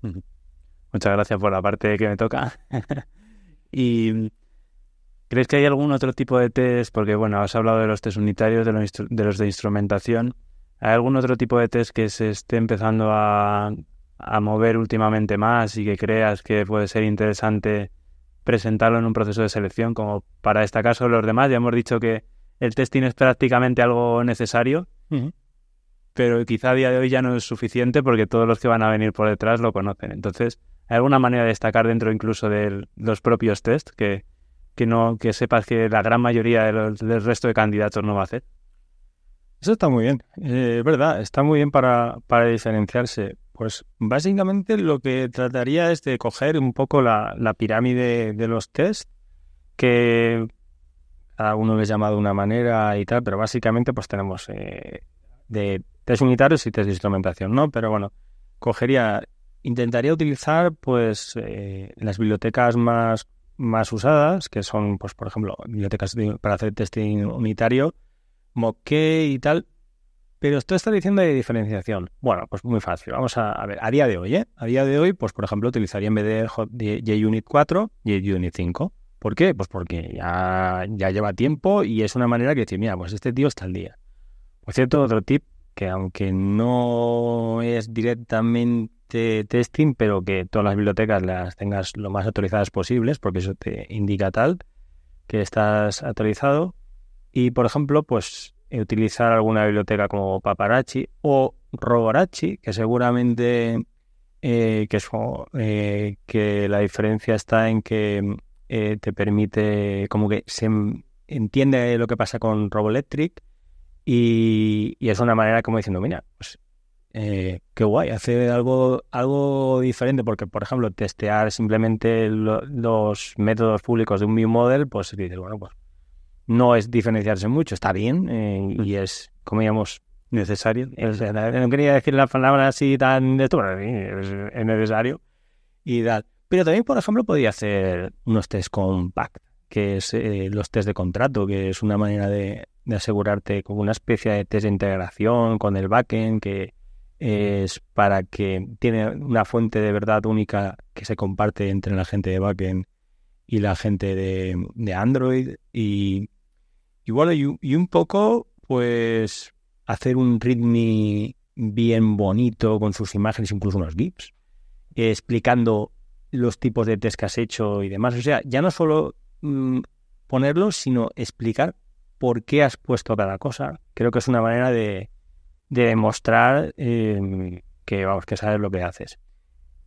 Muchas gracias por la parte que me toca. y ¿Crees que hay algún otro tipo de test? Porque, bueno, has hablado de los test unitarios, de, los de instrumentación. ¿Hay algún otro tipo de test que se esté empezando a, mover últimamente más y que creas que puede ser interesante presentarlo en un proceso de selección como para destacar sobre los demás? Ya hemos dicho que el testing es prácticamente algo necesario, pero quizá a día de hoy ya no es suficiente porque todos los que van a venir por detrás lo conocen. Entonces, ¿hay alguna manera de destacar dentro incluso de los propios test que, que, no, que sepas que la gran mayoría del resto de candidatos no va a hacer? Eso está muy bien, eh, es verdad, está muy bien para, para diferenciarse. Pues básicamente lo que trataría es de coger un poco la, pirámide de los test, que a uno le llama de una manera y tal, pero básicamente pues tenemos eh, de test unitarios y test de instrumentación, ¿no? Pero bueno, cogería, intentaría utilizar pues eh, las bibliotecas más, más usadas, que son pues por ejemplo bibliotecas para hacer testing unitario, Moqué y tal. Pero esto está diciendo de diferenciación. Bueno, pues muy fácil. Vamos a, ver, a día de hoy, ¿eh? A día de hoy, pues por ejemplo, utilizaría en vez de JUnit 4, JUnit 5. ¿Por qué? Pues porque ya, ya lleva tiempo y es una manera que decir, mira, pues este tío está al día. Por cierto, otro tip que aunque no es directamente testing, pero que todas las bibliotecas las tengas lo más actualizadas posibles, porque eso te indica tal que estás actualizado, y, por ejemplo, pues eh, utilizar alguna biblioteca como Paparazzi o Roborachi, que seguramente eh, que, es, eh, que la diferencia está en que mm, te permite, como que se entiende lo que pasa con Roboelectric y, es una manera como diciendo, mira, pues eh, qué guay, hacer algo, algo diferente, porque, por ejemplo, testear simplemente los métodos públicos de un ViewModel model, pues dices, bueno, pues no es diferenciarse mucho, está bien eh, y es, como digamos, necesario. no quería decir la palabra así tan de todo es necesario y Pero también, por ejemplo, podía hacer unos test compact, que es eh, los test de contrato, que es una manera de, asegurarte con una especie de test de integración con el backend que es para que tiene una fuente de verdad única que se comparte entre la gente de backend y la gente de, de Android y y y, un poco, pues, hacer un readme bien bonito con sus imágenes, incluso unos GIFs, explicando los tipos de test que has hecho y demás. O sea, ya no solo mm, ponerlos, sino explicar por qué has puesto cada cosa. Creo que es una manera de, demostrar em, que, vamos, que sabes lo que haces.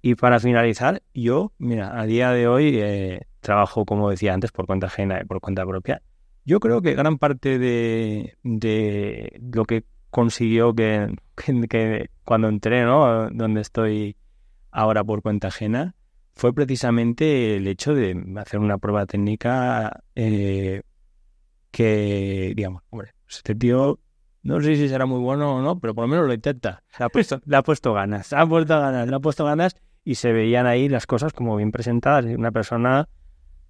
Y para finalizar, yo, mira, a día de hoy eh, trabajo, como decía antes, por cuenta ajena por cuenta propia. Yo creo que gran parte de, lo que consiguió que, que, cuando entré, ¿no? Donde estoy ahora por cuenta ajena, fue precisamente el hecho de hacer una prueba técnica eh, que, digamos, hombre, pues este tío no sé si será muy bueno o no, pero por lo menos lo intenta. Le ha puesto, le ha puesto ganas, ha puesto ganas, le ha puesto ganas y se veían ahí las cosas como bien presentadas. Una persona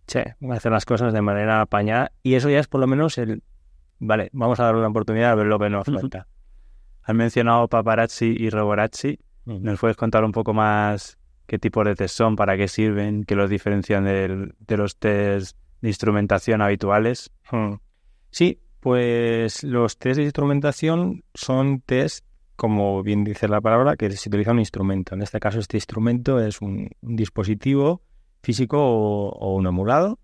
che, hacer las cosas de manera apañada y eso ya es por lo menos el, vale, vamos a darle una oportunidad a ver lo que nos falta. Han mencionado paparazzi y roborazzi. ¿Nos puedes contar un poco más qué tipo de test son, para qué sirven, qué los diferencian de, los test de instrumentación habituales? Hmm. Sí, pues los test de instrumentación son test, como bien dice la palabra, que se utiliza un instrumento. En este caso, este instrumento es un dispositivo físico o, un emulado.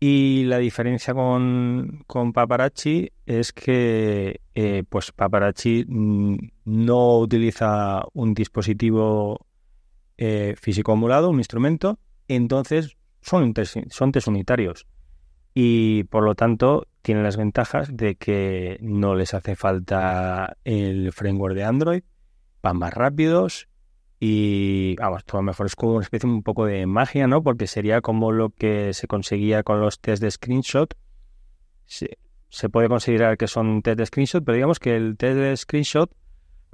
Y la diferencia con, con Paparazzi es que eh, pues Paparazzi mm, no utiliza un dispositivo eh, físico emulado, un instrumento, entonces son, son test unitarios. Y por lo tanto tienen las ventajas de que no les hace falta el framework de Android, van más rápidos y vamos, mejor es como una especie un poco de magia, ¿no? Porque sería como lo que se conseguía con los test de screenshot. Se, puede considerar que son test de screenshot, pero digamos que el test de screenshot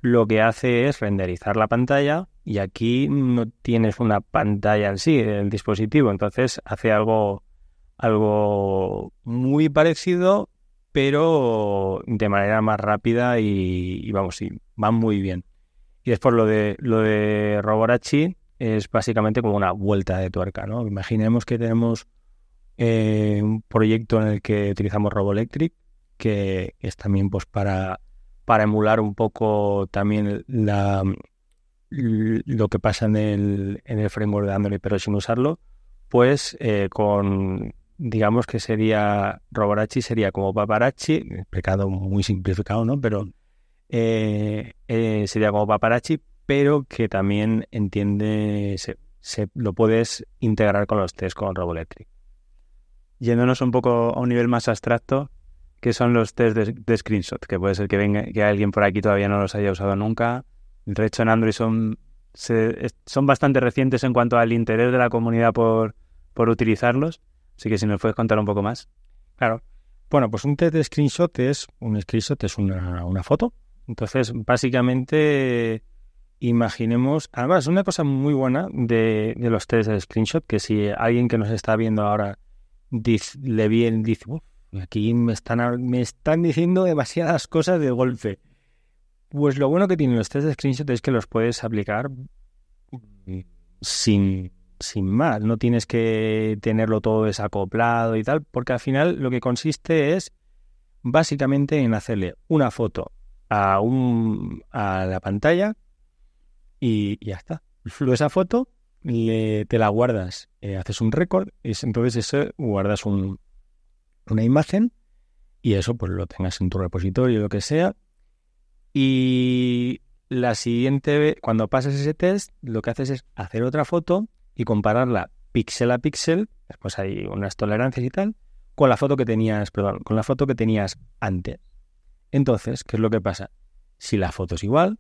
lo que hace es renderizar la pantalla y aquí no tienes una pantalla en sí, el dispositivo, entonces hace algo, algo muy parecido, pero de manera más rápida y, vamos, y va muy bien. Y después lo de, lo de Roborachi es básicamente como una vuelta de tuerca, ¿no? Imaginemos que tenemos eh, un proyecto en el que utilizamos Roboelectric, que es también pues para, para emular un poco también la, lo que pasa en el, en el framework de Android, pero sin usarlo, pues eh, con, digamos que sería, Roborachi sería como Paparazzi, pecado muy simplificado, ¿no? Pero eh, eh, sería como paparazzi, pero que también entiende, se, lo puedes integrar con los test con Robolectric. Yéndonos un poco a un nivel más abstracto, que son los test de, screenshot, que puede ser que, venga, que alguien por aquí todavía no los haya usado nunca. El hecho, en Android son, bastante recientes en cuanto al interés de la comunidad por, por utilizarlos. Así que si nos puedes contar un poco más. Claro. Bueno, pues un test de screenshot es un screenshot es una foto entonces, básicamente, imaginemos, además, una cosa muy buena de, los test de screenshot, que si alguien que nos está viendo ahora le viene, dice, aquí me están, me están diciendo demasiadas cosas de golpe. Pues lo bueno que tienen los test de screenshot es que los puedes aplicar mm, sin, sin más. No tienes que tenerlo todo desacoplado y tal, porque al final lo que consiste es básicamente en hacerle una foto a, un, a la pantalla y, ya está. esa foto te la guardas, eh, haces un récord, y entonces eso, guardas una imagen y eso pues lo tengas en tu repositorio, lo que sea. Y la siguiente, cuando pasas ese test, lo que haces es hacer otra foto y compararla píxel a píxel, después hay unas tolerancias y tal, con la foto que tenías, perdón, con la foto que tenías antes. Entonces, ¿qué es lo que pasa? Si la foto es igual,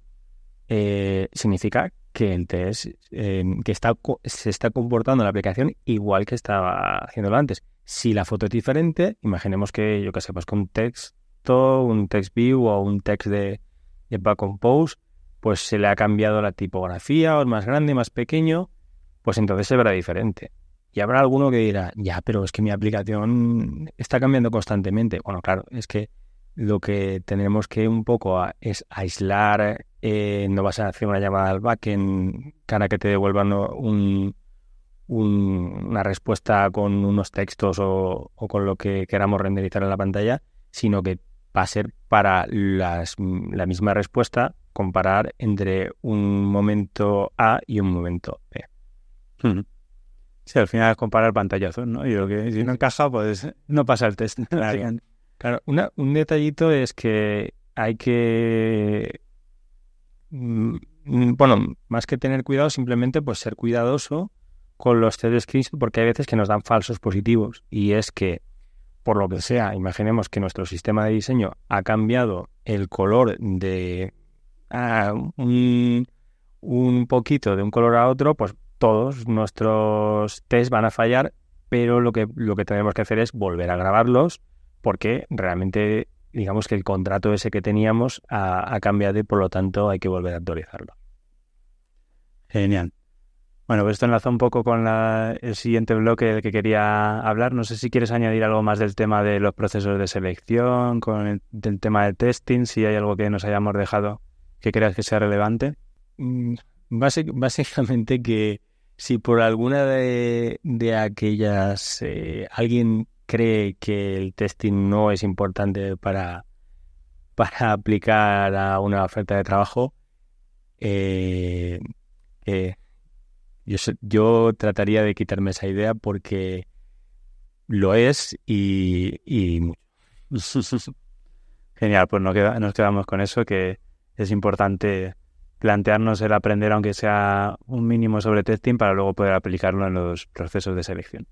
eh, significa que el test em, que está, se está comportando la aplicación igual que estaba haciéndolo antes. Si la foto es diferente, imaginemos que yo que sepas pues con un texto, un text view o un text de, de back post, pues se le ha cambiado la tipografía, o es más grande, más pequeño, pues entonces se verá diferente. Y habrá alguno que dirá, ya, pero es que mi aplicación está cambiando constantemente. Bueno, claro, es que lo que tenemos que un poco es aislar, eh, no vas a hacer una llamada al backend cara que te devuelvan una respuesta con unos textos o, con lo que queramos renderizar en la pantalla, sino que va a ser para la misma respuesta comparar entre un momento A y un momento B. al final es comparar pantallazos, ¿no? Y lo que si no encaja, pues no pasa el test. Claro, una, un detallito es que hay que, mm, mm, bueno, más que tener cuidado, simplemente pues ser cuidadoso con los test screens porque hay veces que nos dan falsos positivos y es que, por lo que sea, imaginemos que nuestro sistema de diseño ha cambiado el color de ah, un, un poquito de un color a otro, pues todos nuestros test van a fallar, pero lo que, lo que tenemos que hacer es volver a grabarlos porque realmente digamos que el contrato ese que teníamos ha, cambiado y por lo tanto hay que volver a actualizarlo. Genial. Bueno, pues esto enlaza un poco con el siguiente bloque del que quería hablar. No sé si quieres añadir algo más del tema de los procesos de selección, con el del tema de testing, si hay algo que nos hayamos dejado que creas que sea relevante. Mm, básicamente que si por alguna de, aquellas eh, alguien cree que el testing no es importante para, para aplicar a una oferta de trabajo, eh, eh, yo, trataría de quitarme esa idea porque lo es y, y... Genial, pues nos quedamos con eso, que es importante plantearnos el aprender, aunque sea un mínimo sobre testing, para luego poder aplicarlo en los procesos de selección.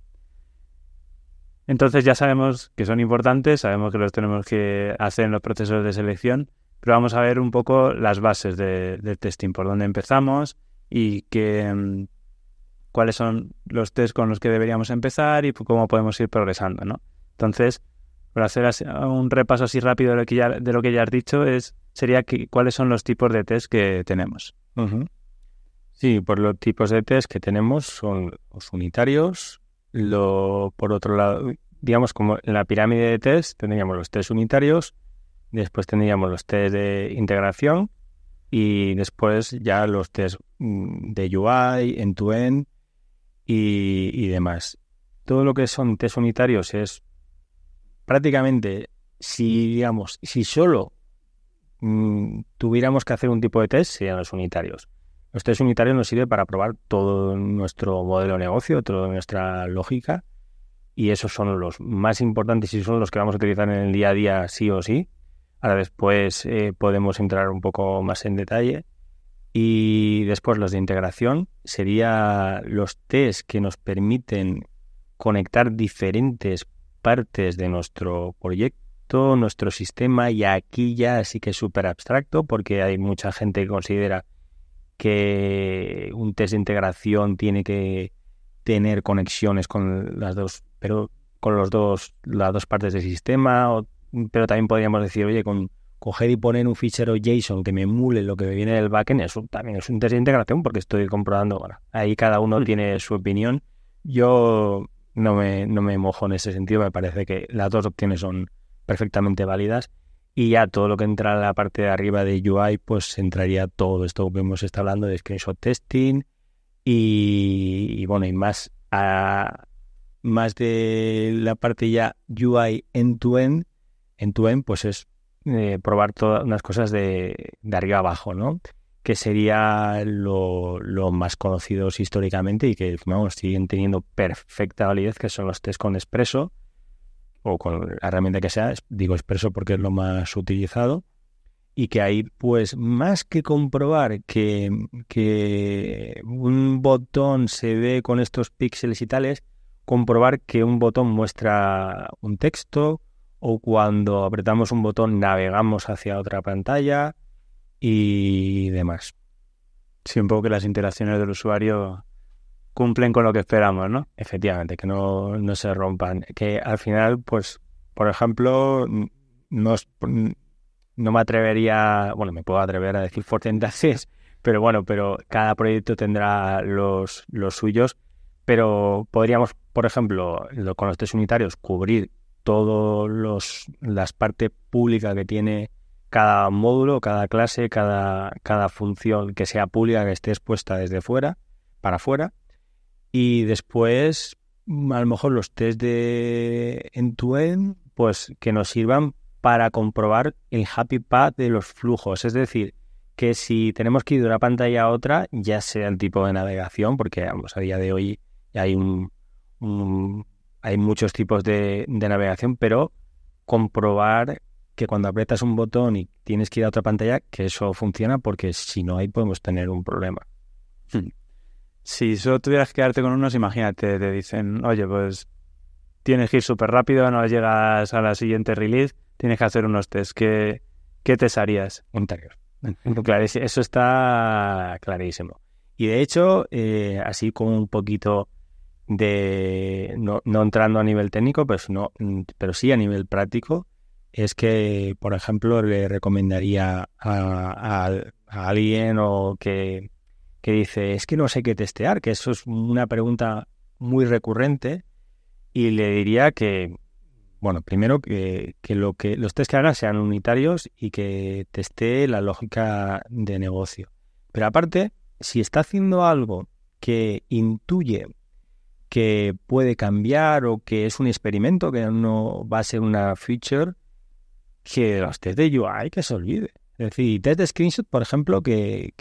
Entonces ya sabemos que son importantes, sabemos que los tenemos que hacer en los procesos de selección, pero vamos a ver un poco las bases de, del testing, por dónde empezamos y mm, cuáles son los tests con los que deberíamos empezar y cómo podemos ir progresando, ¿no? Entonces, para hacer un repaso así rápido de lo que ya, de lo que ya has dicho, es, sería que, cuáles son los tipos de test que tenemos. Sí, por pues los tipos de test que tenemos son los unitarios, lo, por otro lado, digamos, como en la pirámide de test, tendríamos los test unitarios, después tendríamos los test de integración y después ya los test mm, de UI, end-to-end y, demás. Todo lo que son test unitarios es prácticamente, si digamos, si solo mm, tuviéramos que hacer un tipo de test serían los unitarios. Los test unitarios nos sirven para probar todo nuestro modelo de negocio, toda nuestra lógica, y esos son los más importantes y son los que vamos a utilizar en el día a día sí o sí. Ahora después eh, podemos entrar un poco más en detalle. Y después los de integración serían los test que nos permiten conectar diferentes partes de nuestro proyecto, nuestro sistema, y aquí ya sí que es súper abstracto porque hay mucha gente que considera que un test de integración tiene que tener conexiones con las dos, pero con los dos, las dos partes del sistema, pero también podríamos decir, oye, con coger y poner un fichero JSON que me emule lo que me viene del backend, eso también es un test de integración porque estoy comprobando, bueno, ahí cada uno mm. tiene su opinión. Yo no me, no me mojo en ese sentido, me parece que las dos opciones son perfectamente válidas y ya todo lo que entra en la parte de arriba de UI, pues entraría todo esto que hemos estado hablando de screenshot testing y, bueno, y más, a, más de la parte ya UI end-to-end, end-to-end, pues es eh, probar todas las cosas de, de arriba abajo, ¿no? que sería lo, más conocidos históricamente y que siguen teniendo perfecta validez, que son los tests con Expresso, o con la herramienta que sea, digo expreso porque es lo más utilizado, y que ahí, pues, más que comprobar que, un botón se ve con estos píxeles y tales, comprobar que un botón muestra un texto o cuando apretamos un botón navegamos hacia otra pantalla y demás. Siempre que las interacciones del usuario cumplen con lo que esperamos, ¿no? Efectivamente, que no, no se rompan. Que al final, pues, por ejemplo, no, no me atrevería, bueno, me puedo atrever a decir porcentajes, pero bueno, pero cada proyecto tendrá los, los suyos, pero podríamos, por ejemplo, con los test unitarios, cubrir todas las partes públicas que tiene cada módulo, cada clase, cada, cada función que sea pública, que esté expuesta desde fuera, para afuera y después, mm, a lo mejor los test de en tu pues que nos sirvan para comprobar el happy path de los flujos. Es decir, que si tenemos que ir de una pantalla a otra, ya sea el tipo de navegación, porque vamos, a día de hoy hay un, hay muchos tipos de, navegación, pero comprobar que cuando aprietas un botón y tienes que ir a otra pantalla, que eso funciona, porque si no, ahí podemos tener un problema. Hmm si solo tuvieras que quedarte con unos, imagínate, te dicen, oye, pues tienes que ir súper rápido, no llegas a la siguiente release, tienes que hacer unos test. ¿Qué, qué test harías? Un taller. Eso está clarísimo. Y de hecho, eh, así como un poquito de, no, entrando a nivel técnico, pues no, pero sí a nivel práctico, es que, por ejemplo, le recomendaría a alguien o que que dice, es que no sé qué testear, que eso es una pregunta muy recurrente, y le diría que, bueno, primero que, lo que los test que hagan sean unitarios y que testee la lógica de negocio. Pero aparte, si está haciendo algo que intuye que puede cambiar o que es un experimento, que no va a ser una feature, que los test de UI que se olvide. Es decir, test de screenshot, por ejemplo, que,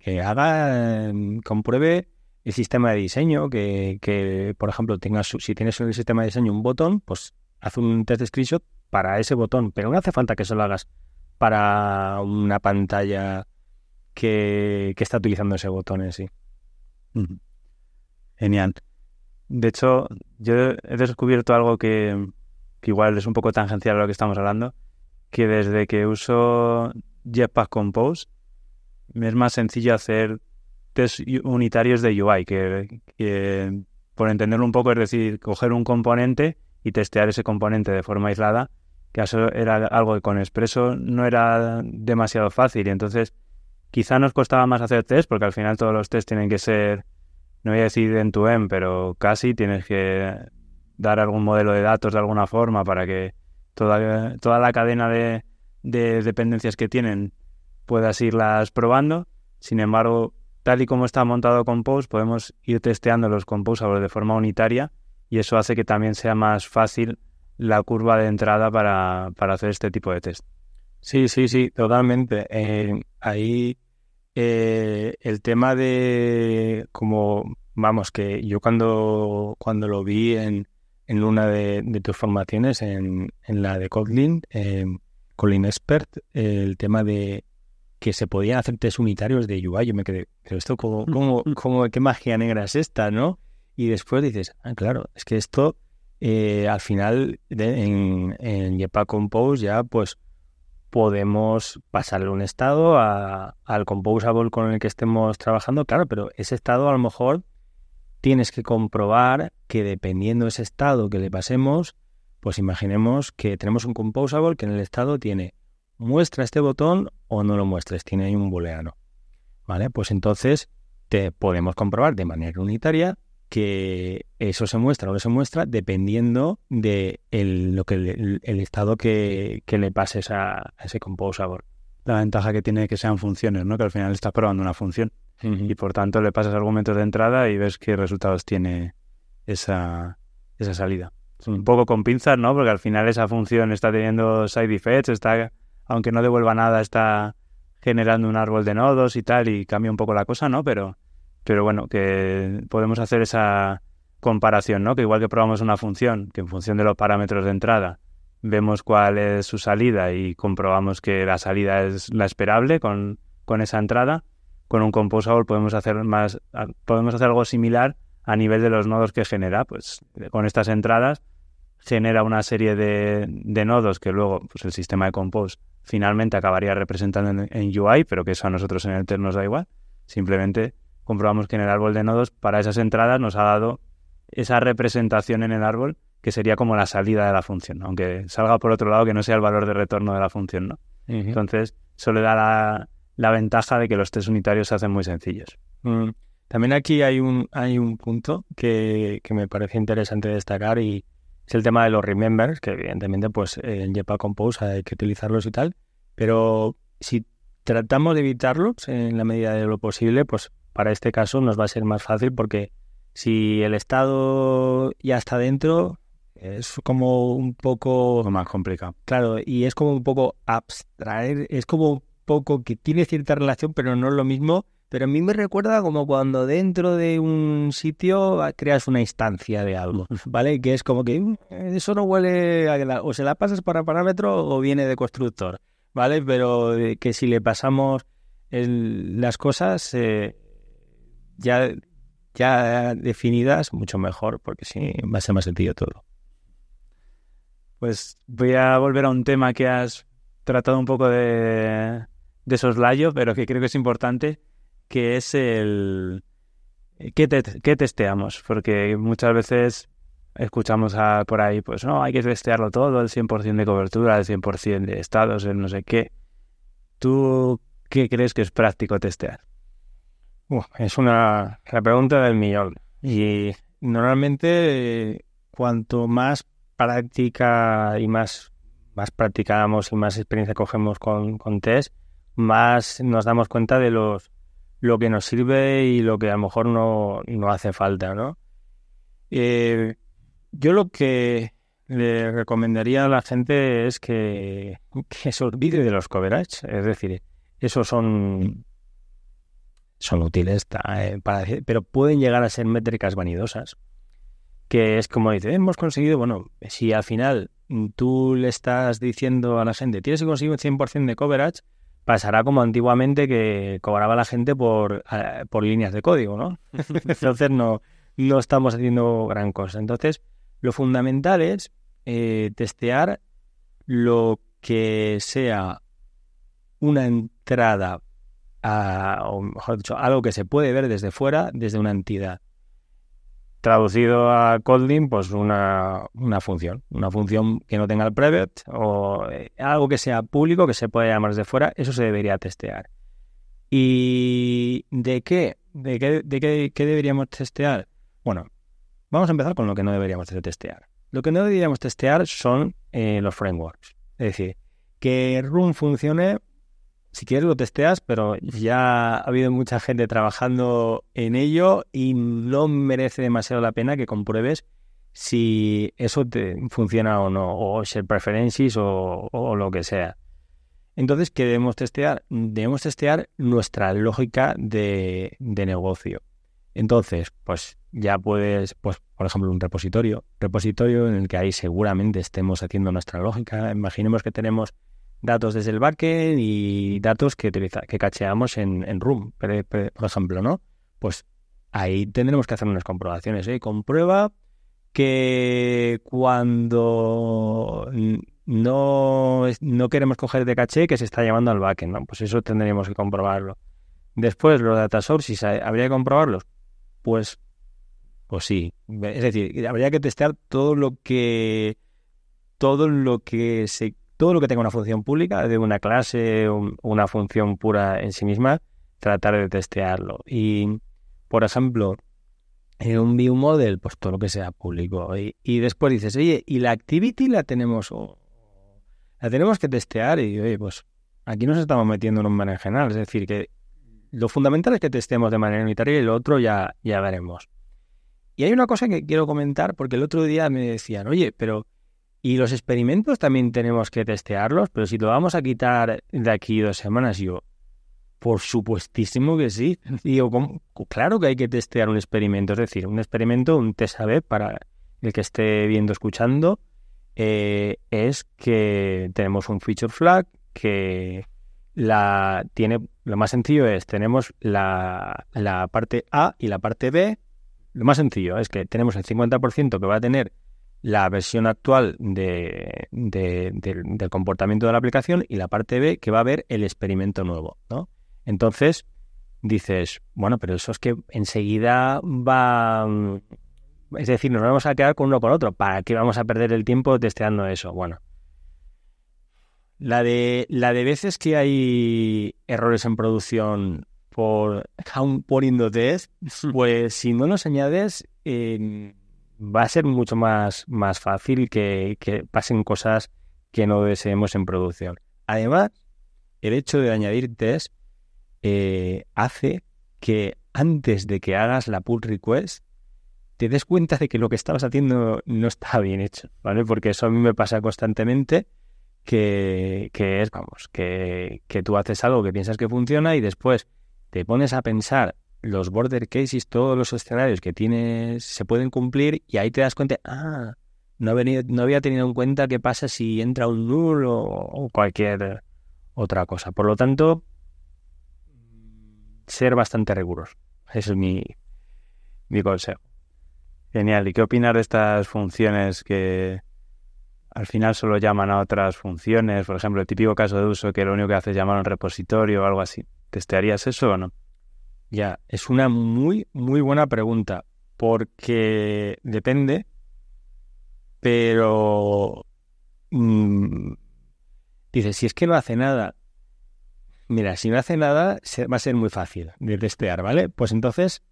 que haga, em, compruebe el sistema de diseño, que, por ejemplo, tengas, si tienes en el sistema de diseño un botón, pues haz un test de screenshot para ese botón, pero no hace falta que lo hagas para una pantalla que, está utilizando ese botón en sí. Genial. De hecho, yo he descubierto algo que, que igual es un poco tangencial a lo que estamos hablando, que desde que uso Jetpack Compose, es más sencillo hacer test unitarios de UI, que, por entenderlo un poco es decir, coger un componente y testear ese componente de forma aislada, que eso era algo que con Expresso no era demasiado fácil y entonces quizá nos costaba más hacer test porque al final todos los test tienen que ser, no voy a decir en tu end, pero casi tienes que dar algún modelo de datos de alguna forma para que toda, toda la cadena de, de dependencias que tienen puedas irlas probando. Sin embargo, tal y como está montado Compose, podemos ir testeando los Compose de forma unitaria y eso hace que también sea más fácil la curva de entrada para, para hacer este tipo de test. Sí, sí, sí, totalmente. Eh, ahí eh, el tema de como, vamos, que yo cuando, cuando lo vi en, en una de, tus formaciones, en, la de Kotlin, eh, Kotlin Expert, el tema de que se podían hacer test unitarios de UI. Yo me quedé, pero esto, como mm, mm. qué magia negra es esta, no? Y después dices, ah, claro, es que esto eh, al final en, en Yepa Compose ya pues podemos pasarle un estado a, al composable con el que estemos trabajando, claro, pero ese estado a lo mejor tienes que comprobar que dependiendo de ese estado que le pasemos, pues imaginemos que tenemos un composable que en el estado tiene muestra este botón o no lo muestres, tiene ahí un booleano. ¿Vale? Pues entonces te podemos comprobar de manera unitaria que eso se muestra o no se muestra dependiendo de lo que, el, estado que, le pases a, ese composador. La ventaja que tiene que sean funciones, ¿no? Que al final estás probando una función y por tanto le pasas argumentos de entrada y ves qué resultados tiene esa, salida. Un poco con pinzas, ¿no? Porque al final esa función está teniendo side effects, está aunque no devuelva nada, está generando un árbol de nodos y tal, y cambia un poco la cosa, ¿no? Pero, pero bueno, que podemos hacer esa comparación, ¿no? Que igual que probamos una función, que en función de los parámetros de entrada vemos cuál es su salida y comprobamos que la salida es la esperable con, con esa entrada, con un composable podemos hacer más, podemos hacer algo similar a nivel de los nodos que genera, pues con estas entradas genera una serie de, de nodos que luego pues, el sistema de compose finalmente acabaría representando en, UI, pero que eso a nosotros en el TER nos da igual. Simplemente comprobamos que en el árbol de nodos para esas entradas nos ha dado esa representación en el árbol que sería como la salida de la función, aunque salga por otro lado que no sea el valor de retorno de la función. ¿no? Entonces, eso le da la, ventaja de que los test unitarios se hacen muy sencillos. Mm. También aquí hay un, hay un punto que, que me parece interesante destacar y, es el tema de los remembers, que evidentemente pues en Jepa Compose hay que utilizarlos y tal, pero si tratamos de evitarlos en la medida de lo posible, pues para este caso nos va a ser más fácil porque si el estado ya está dentro, es como un poco... más complicado. Claro, y es como un poco abstraer, es como un poco que tiene cierta relación, pero no es lo mismo pero a mí me recuerda como cuando dentro de un sitio ah, creas una instancia de algo, ¿vale? Que es como que mm, eso no huele a la, o se la pasas para parámetro o viene de constructor, ¿vale? Pero eh, que si le pasamos las cosas eh, ya, ya definidas, mucho mejor, porque sí, va a ser más sencillo todo. Pues voy a volver a un tema que has tratado un poco de, de soslayo, pero que creo que es importante que es el qué, testeamos, porque muchas veces escuchamos por ahí, pues no, hay que testearlo todo, el 100% de cobertura, el 100% de estados, el no sé qué. ¿Tú qué crees que es práctico testear? es una pregunta del millón. Y normalmente cuanto más práctica y más, más practicamos y más experiencia cogemos con test, más nos damos cuenta de los lo que nos sirve y lo que a lo mejor no, hace falta, ¿no? Eh, yo lo que le recomendaría a la gente es que, que se olvide de los coverage. es decir, esos son, son útiles, eh, pero pueden llegar a ser métricas vanidosas, que es como dice, hemos conseguido, bueno, si al final tú le estás diciendo a la gente, tienes que conseguir un 100% de coverage, pasará como antiguamente que cobraba la gente por, por líneas de código, ¿no? Entonces no, estamos haciendo gran cosa. Entonces, lo fundamental es eh, testear lo que sea una entrada a, o mejor dicho, algo que se puede ver desde fuera, desde una entidad traducido a coding, pues una, función, una función que no tenga el private o eh, algo que sea público, que se pueda llamar desde fuera, eso se debería testear. ¿Y de qué? ¿De, qué, deberíamos testear? Bueno, vamos a empezar con lo que no deberíamos testear. Lo que no deberíamos testear son eh, los frameworks. Es decir, que Run funcione si quieres lo testeas, pero ya ha habido mucha gente trabajando en ello y no merece demasiado la pena que compruebes si eso te funciona o no, o share preferences o, o lo que sea. Entonces, ¿qué debemos testear? Debemos testear nuestra lógica de, de negocio. Entonces, pues ya puedes, pues, por ejemplo, un repositorio, repositorio en el que ahí seguramente estemos haciendo nuestra lógica. Imaginemos que tenemos datos desde el backend y datos que, que cacheamos en, en Room, por ejemplo, ¿no? Pues ahí tendremos que hacer unas comprobaciones. ¿eh? Comprueba que cuando no, no queremos coger de caché que se está llamando al backend, ¿no? Pues eso tendríamos que comprobarlo. Después, los data sources, ¿habría que comprobarlos? Pues, pues sí. Es decir, habría que testear todo lo que todo lo que se todo lo que tenga una función pública, de una clase, una función pura en sí misma, tratar de testearlo. Y, por ejemplo, en un view model, pues todo lo que sea público. Y, después dices, oye, ¿y la activity la tenemos? la tenemos que testear y, oye, pues aquí nos estamos metiendo en un general. Es decir, que lo fundamental es que testemos de manera unitaria y lo otro ya, ya veremos. Y hay una cosa que quiero comentar porque el otro día me decían, oye, pero y los experimentos también tenemos que testearlos, pero si lo vamos a quitar de aquí dos semanas, yo, por supuestísimo que sí. Digo, claro que hay que testear un experimento, es decir, un experimento, un test a B para el que esté viendo, escuchando, eh, es que tenemos un feature flag que la tiene, lo más sencillo es, tenemos la, la parte A y la parte B. Lo más sencillo es que tenemos el 50% que va a tener la versión actual del comportamiento de la aplicación y la parte B que va a ver el experimento nuevo, ¿no? Entonces dices, bueno, pero eso es que enseguida va... Es decir, nos vamos a quedar con uno con otro. ¿Para qué vamos a perder el tiempo testeando eso? Bueno. La de, la de veces que hay errores en producción por, por test pues si no los añades... Eh, va a ser mucho más, más fácil que, pasen cosas que no deseemos en producción. Además, el hecho de añadir test eh, hace que antes de que hagas la pull request, te des cuenta de que lo que estabas haciendo no está bien hecho, ¿vale? Porque eso a mí me pasa constantemente, que, que es, vamos, que, que tú haces algo que piensas que funciona y después te pones a pensar los border cases, todos los escenarios que tienes se pueden cumplir y ahí te das cuenta, ah, no, no había tenido en cuenta qué pasa si entra un null o, cualquier otra cosa. Por lo tanto, ser bastante riguroso. Ese es mi, mi consejo. Genial. ¿Y qué opinar de estas funciones que al final solo llaman a otras funciones? Por ejemplo, el típico caso de uso que lo único que hace es llamar a un repositorio o algo así. ¿Testearías eso o no? Ya, es una muy, muy buena pregunta, porque depende, pero... Mm, dice, si es que no hace nada, mira, si no hace nada, se, va a ser muy fácil de testear, ¿vale? Pues entonces,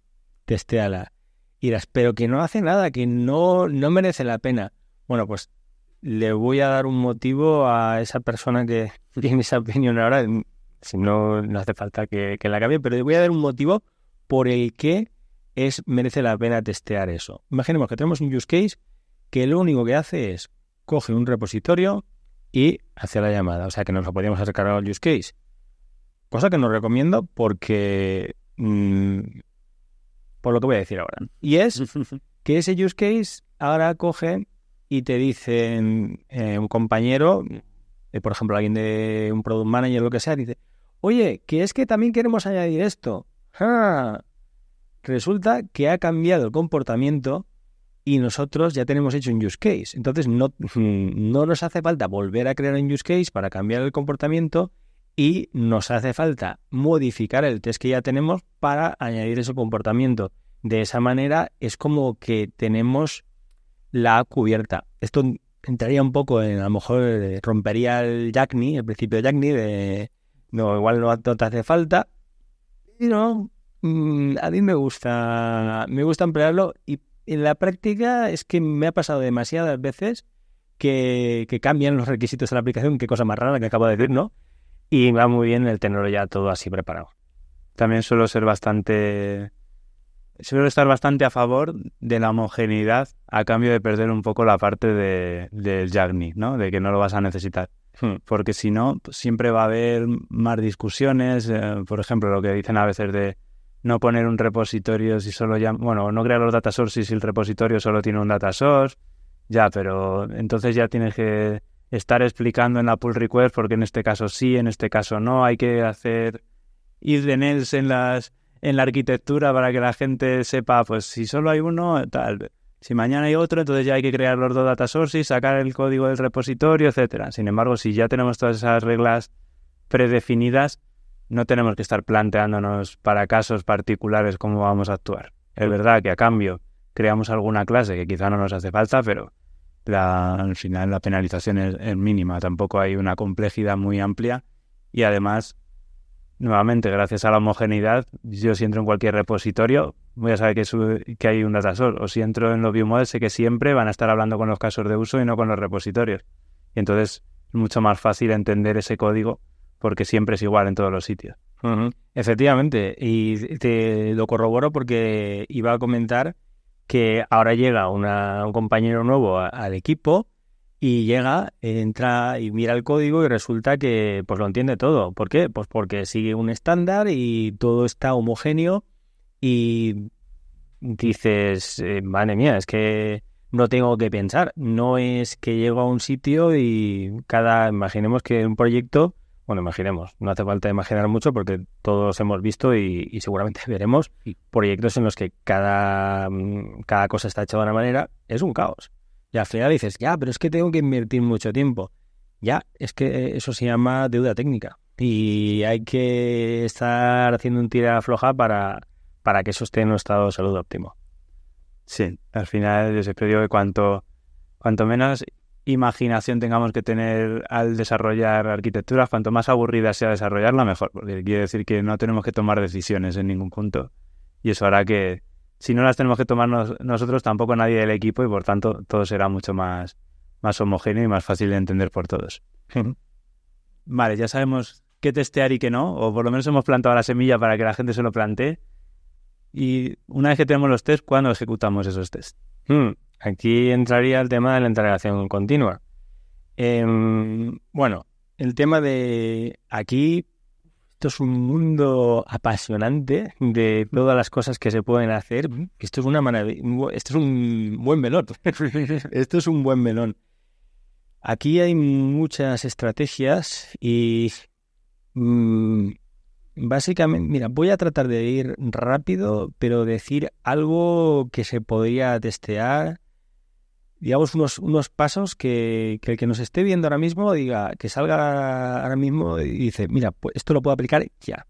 testéala. Y dirás, pero que no hace nada, que no, no merece la pena. Bueno, pues le voy a dar un motivo a esa persona que tiene esa opinión ahora, si no, no hace falta que, la cambie, pero voy a dar un motivo por el que es, merece la pena testear eso. Imaginemos que tenemos un use case que lo único que hace es coge un repositorio y hace la llamada. O sea que nos lo podríamos hacer al use case. Cosa que no recomiendo porque. Mm, por lo que voy a decir ahora. Y es que ese use case ahora coge y te dice eh, un compañero, eh, por ejemplo, alguien de un product manager, o lo que sea, dice: oye, que es que también queremos añadir esto. ¡Ah! Resulta que ha cambiado el comportamiento y nosotros ya tenemos hecho un use case. Entonces no, mm, no nos hace falta volver a crear un use case para cambiar el comportamiento y nos hace falta modificar el test que ya tenemos para añadir ese comportamiento. De esa manera es como que tenemos la cubierta. Esto entraría un poco en, a lo mejor eh, rompería el JACNI, el principio de de no, igual no, te hace falta. y no, mm, a mí me gusta, me gusta emplearlo y en la práctica es que me ha pasado demasiadas veces que, cambian los requisitos de la aplicación, qué cosa más rara que acabo de decir, ¿no? Y va muy bien el tenerlo ya todo así preparado. También suelo ser bastante suelo estar bastante a favor de la homogeneidad a cambio de perder un poco la parte de, del Jagni, ¿no? De que no lo vas a necesitar. Hmm. porque si no, siempre va a haber más discusiones. Eh, por ejemplo, lo que dicen a veces de no poner un repositorio si solo ya, bueno, no crear los data sources si el repositorio solo tiene un data source. Ya, pero entonces ya tienes que estar explicando en la pull request porque en este caso sí, en este caso no, hay que hacer ir de en las en la arquitectura para que la gente sepa, pues si solo hay uno, tal. Si mañana hay otro, entonces ya hay que crear los dos data sources, sacar el código del repositorio, etcétera. Sin embargo, si ya tenemos todas esas reglas predefinidas, no tenemos que estar planteándonos para casos particulares cómo vamos a actuar. Es mm. verdad que a cambio creamos alguna clase que quizá no nos hace falta, pero la, al final la penalización es mínima, tampoco hay una complejidad muy amplia y además nuevamente, gracias a la homogeneidad, yo si entro en cualquier repositorio, voy a saber que, que hay un datasol. O si entro en los viewmodels, sé que siempre van a estar hablando con los casos de uso y no con los repositorios. Y entonces es mucho más fácil entender ese código porque siempre es igual en todos los sitios. Efectivamente, y te lo corroboro porque iba a comentar que ahora llega un compañero nuevo al equipo y llega, entra y mira el código y resulta que pues lo entiende todo. ¿Por qué? Pues porque sigue un estándar y todo está homogéneo y dices, eh, madre mía, es que no tengo que pensar. No es que llego a un sitio y cada, imaginemos que un proyecto, bueno, imaginemos, no hace falta imaginar mucho porque todos hemos visto y, seguramente veremos proyectos en los que cada, mm, cada cosa está hecha de una manera, es un caos. Y al dices, ya, pero es que tengo que invertir mucho tiempo. Ya, es que eh, eso se llama deuda técnica. Y hay que estar haciendo un tira floja para, para que eso esté en un estado de salud óptimo. Sí, al final yo siempre digo que cuanto, cuanto menos imaginación tengamos que tener al desarrollar arquitecturas, cuanto más aburrida sea desarrollarla, mejor. Porque quiere decir que no tenemos que tomar decisiones en ningún punto. Y eso hará que, si no las tenemos que tomar nosotros, tampoco nadie del equipo y por tanto todo será mucho más, más homogéneo y más fácil de entender por todos. vale, ya sabemos qué testear y qué no, o por lo menos hemos plantado la semilla para que la gente se lo plantee. Y una vez que tenemos los test, ¿cuándo ejecutamos esos test? Hmm, aquí entraría el tema de la integración continua. Em, bueno, el tema de aquí esto es un mundo apasionante de todas las cosas que se pueden hacer. Esto es una esto es un buen melón. esto es un buen melón. Aquí hay muchas estrategias y mm, básicamente, mira, voy a tratar de ir rápido, pero decir algo que se podría testear digamos, unos, unos pasos que, el que nos esté viendo ahora mismo diga, que salga ahora mismo y dice, mira, pues esto lo puedo aplicar ya.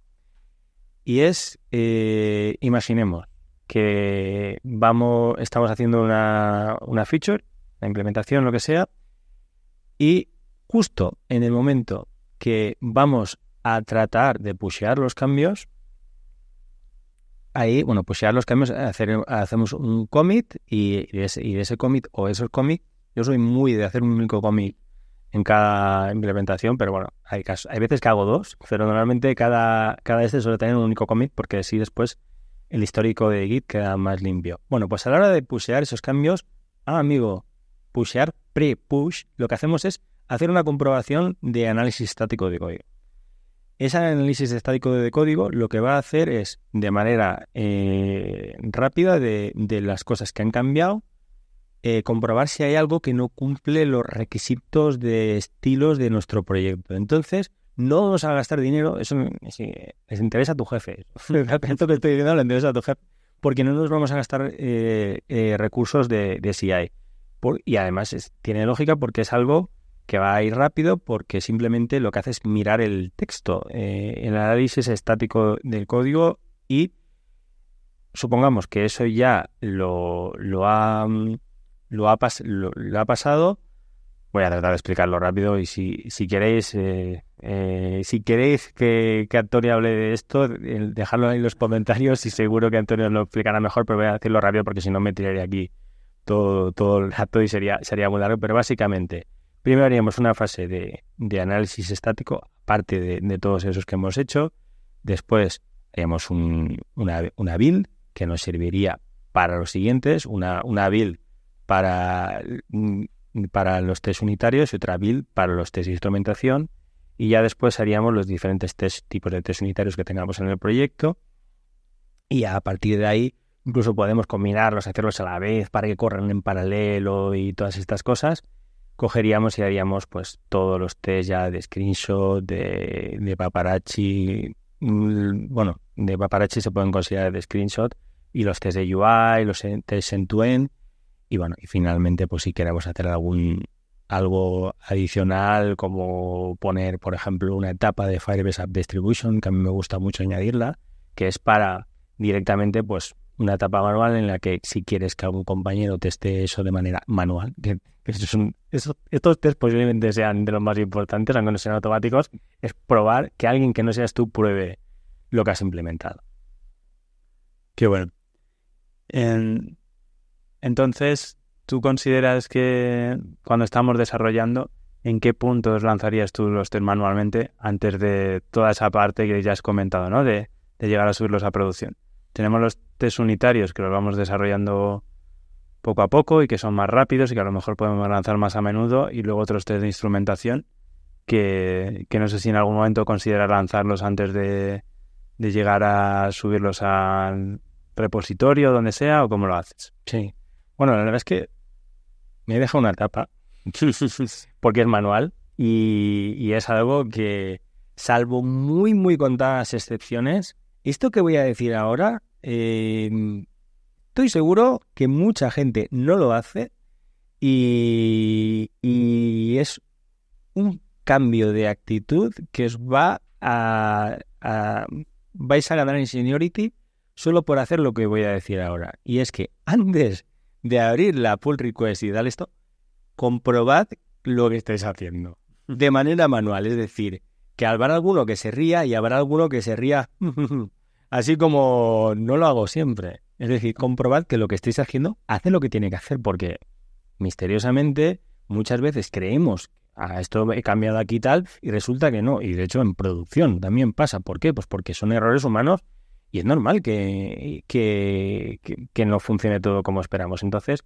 Y es, eh, imaginemos que vamos, estamos haciendo una, una feature, la implementación, lo que sea, y justo en el momento que vamos a tratar de pushear los cambios, ahí, bueno, pues ya los cambios, hacer, hacemos un commit y, y, ese, commit o esos commit, yo soy muy de hacer un único commit en cada implementación, pero bueno, hay, casos, hay veces que hago dos, pero normalmente cada, cada este suele tener un único commit porque así después el histórico de Git queda más limpio. Bueno, pues a la hora de pushear esos cambios, ah, amigo, pushear pre-push, lo que hacemos es hacer una comprobación de análisis estático de código. Ese análisis estático de código lo que va a hacer es, de manera eh, rápida, de, las cosas que han cambiado, eh, comprobar si hay algo que no cumple los requisitos de estilos de nuestro proyecto. Entonces, no vamos a gastar dinero, eso les interesa a tu jefe. estoy diciendo a tu jefe, porque no nos vamos a gastar eh, recursos de, CI. y además tiene lógica porque es algo que va a ir rápido porque simplemente lo que hace es mirar el texto, eh, el análisis estático del código y supongamos que eso ya lo, ha, mm, lo, ha, pasado. Voy a tratar de explicarlo rápido y si, si queréis, eh, eh, si queréis que, Antonio hable de esto, dejadlo ahí en los comentarios y seguro que Antonio lo explicará mejor, pero voy a decirlo rápido porque si no me tiraría aquí todo, todo el rato y sería, sería muy largo. Pero básicamente, Primero haríamos una fase de, análisis estático, aparte de, todos esos que hemos hecho. Después haríamos una, build que nos serviría para los siguientes, una, build para, mm, para los test unitarios y otra build para los test de instrumentación. Y ya después haríamos los diferentes tipos de test unitarios que tengamos en el proyecto. Y a partir de ahí incluso podemos combinarlos, hacerlos a la vez para que corran en paralelo y todas estas cosas cogeríamos y haríamos pues todos los test ya de screenshot, de, de paparazzi, bueno, de paparazzi se pueden considerar de screenshot, y los test de UI, los test en to y bueno, y finalmente pues si queremos hacer algún algo adicional como poner, por ejemplo, una etapa de Firebase App Distribution, que a mí me gusta mucho añadirla, que es para directamente pues una etapa manual en la que si quieres que algún compañero teste eso de manera manual, que, es un, eso, estos test posiblemente sean de los más importantes, aunque no sean automáticos, es probar que alguien que no seas tú pruebe lo que has implementado. Qué bueno. entonces, ¿tú consideras que cuando estamos desarrollando, en qué puntos lanzarías tú los test manualmente antes de toda esa parte que ya has comentado, ¿no? De, de llegar a subirlos a producción. Tenemos los test unitarios que los vamos desarrollando poco a poco y que son más rápidos y que a lo mejor podemos lanzar más a menudo y luego otros test de instrumentación que, no sé si en algún momento considera lanzarlos antes de, llegar a subirlos al repositorio, donde sea, o cómo lo haces. Sí. Bueno, la verdad es que me deja una tapa porque es manual y, y es algo que, salvo muy, muy contadas excepciones, esto que voy a decir ahora Em, estoy seguro que mucha gente no lo hace y, es un cambio de actitud que os va a, a, vais a ganar en seniority solo por hacer lo que voy a decir ahora. Y es que antes de abrir la pull request y dar esto, comprobad lo que estáis haciendo de manera manual. Es decir, que habrá alguno que se ría y habrá alguno que se ría Así como no lo hago siempre. Es decir, comprobad que lo que estáis haciendo hace lo que tiene que hacer, porque misteriosamente muchas veces creemos, a ah, esto he cambiado aquí tal, y resulta que no. Y de hecho en producción también pasa. ¿Por qué? Pues porque son errores humanos y es normal que, que, no funcione todo como esperamos. Entonces,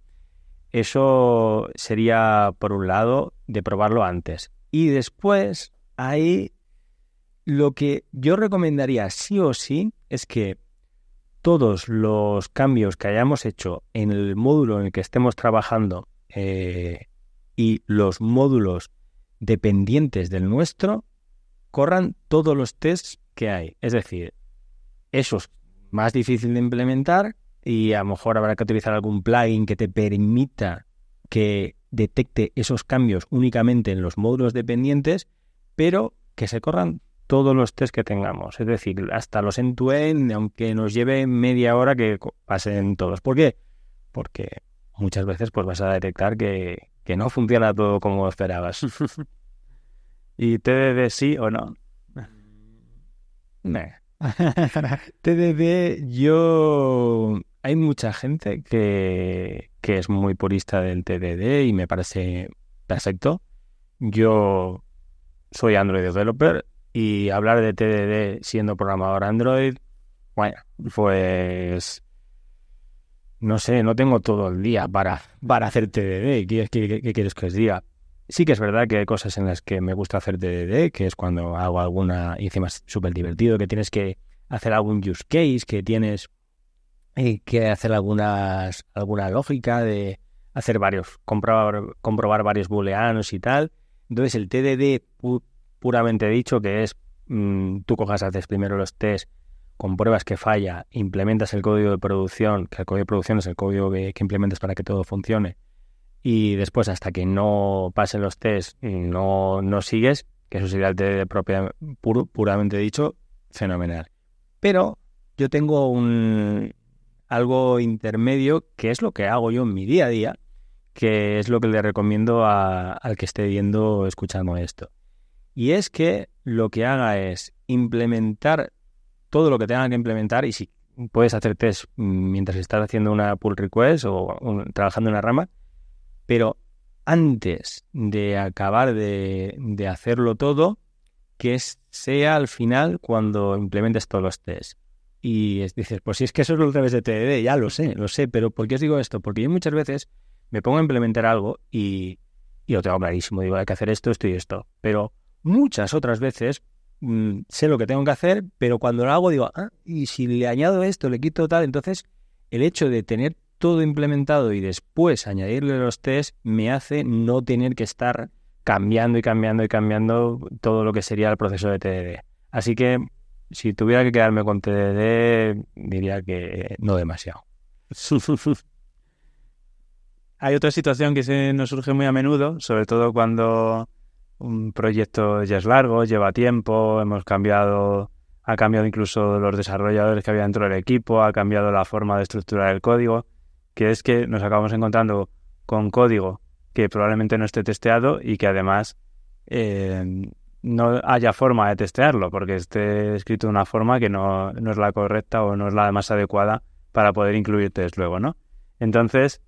eso sería, por un lado, de probarlo antes. Y después, ahí lo que yo recomendaría sí o sí es que todos los cambios que hayamos hecho en el módulo en el que estemos trabajando eh, y los módulos dependientes del nuestro corran todos los tests que hay. Es decir, eso es más difícil de implementar y a lo mejor habrá que utilizar algún plugin que te permita que detecte esos cambios únicamente en los módulos dependientes, pero que se corran todos los test que tengamos. Es decir, hasta los end-to-end, aunque nos lleve media hora que pasen todos. ¿Por qué? Porque muchas veces pues, vas a detectar que, que no funciona todo como esperabas. ¿Y TDD sí o no? Mm. TDD, yo... Hay mucha gente que, que es muy purista del TDD y me parece perfecto. Yo soy Android Developer, y hablar de TDD siendo programador Android, bueno, pues no sé, no tengo todo el día para, para hacer TDD. ¿Qué, quieres que os diga? Sí que es verdad que hay cosas en las que me gusta hacer TDD, que es cuando hago alguna, y encima es súper divertido, que tienes que hacer algún use case, que tienes eh, que hacer algunas, alguna lógica de hacer varios, comprobar, comprobar varios booleanos y tal. Entonces el TDD puramente dicho, que es mm, tú cojas, haces primero los test, compruebas que falla, implementas el código de producción, que el código de producción es el código que, implementas para que todo funcione, y después hasta que no pasen los test no, no sigues, que eso sería el test propia, puramente dicho, fenomenal. Pero yo tengo un algo intermedio que es lo que hago yo en mi día a día, que es lo que le recomiendo al que esté viendo escuchando esto y es que lo que haga es implementar todo lo que tenga que implementar y si puedes hacer test mm, mientras estás haciendo una pull request o trabajando en una rama, pero antes de acabar de, hacerlo todo, que sea al final cuando implementes todos los tests. Y dices, pues si es que eso es lo través de TDD, ya lo sé, lo sé, pero ¿por qué os digo esto? Porque yo muchas veces me pongo a implementar algo y, y lo tengo clarísimo, digo, hay que hacer esto, esto y esto, pero muchas otras veces mm, sé lo que tengo que hacer, pero cuando lo hago digo, ah, y si le añado esto, le quito tal, entonces el hecho de tener todo implementado y después añadirle los test me hace no tener que estar cambiando y cambiando y cambiando todo lo que sería el proceso de TDD. Así que si tuviera que quedarme con TDD, diría que eh, no demasiado. Hay otra situación que nos surge muy a menudo, sobre todo cuando un proyecto ya es largo, lleva tiempo, hemos cambiado, ha cambiado incluso los desarrolladores que había dentro del equipo, ha cambiado la forma de estructurar el código, que es que nos acabamos encontrando con código que probablemente no esté testeado y que además eh, no haya forma de testearlo, porque esté escrito de una forma que no, es la correcta o no es la más adecuada para poder incluir test luego, ¿no? Entonces,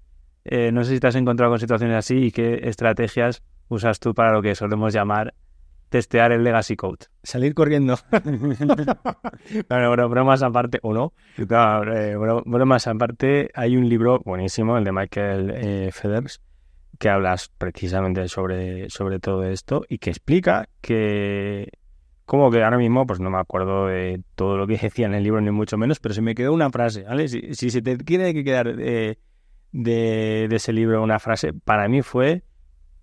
eh, no sé si te has encontrado con situaciones así y qué estrategias usas tú para lo que solemos llamar testear el legacy code. Salir corriendo. bueno, bueno, bromas aparte, o no, Claro, eh, bromas aparte, hay un libro buenísimo, el de Michael eh, Feders, que hablas precisamente sobre, sobre todo esto y que explica que, como que ahora mismo, pues no me acuerdo de todo lo que decía en el libro, ni mucho menos, pero se me quedó una frase, ¿vale? Si, si se te quiere que quedar eh, de, de ese libro una frase, para mí fue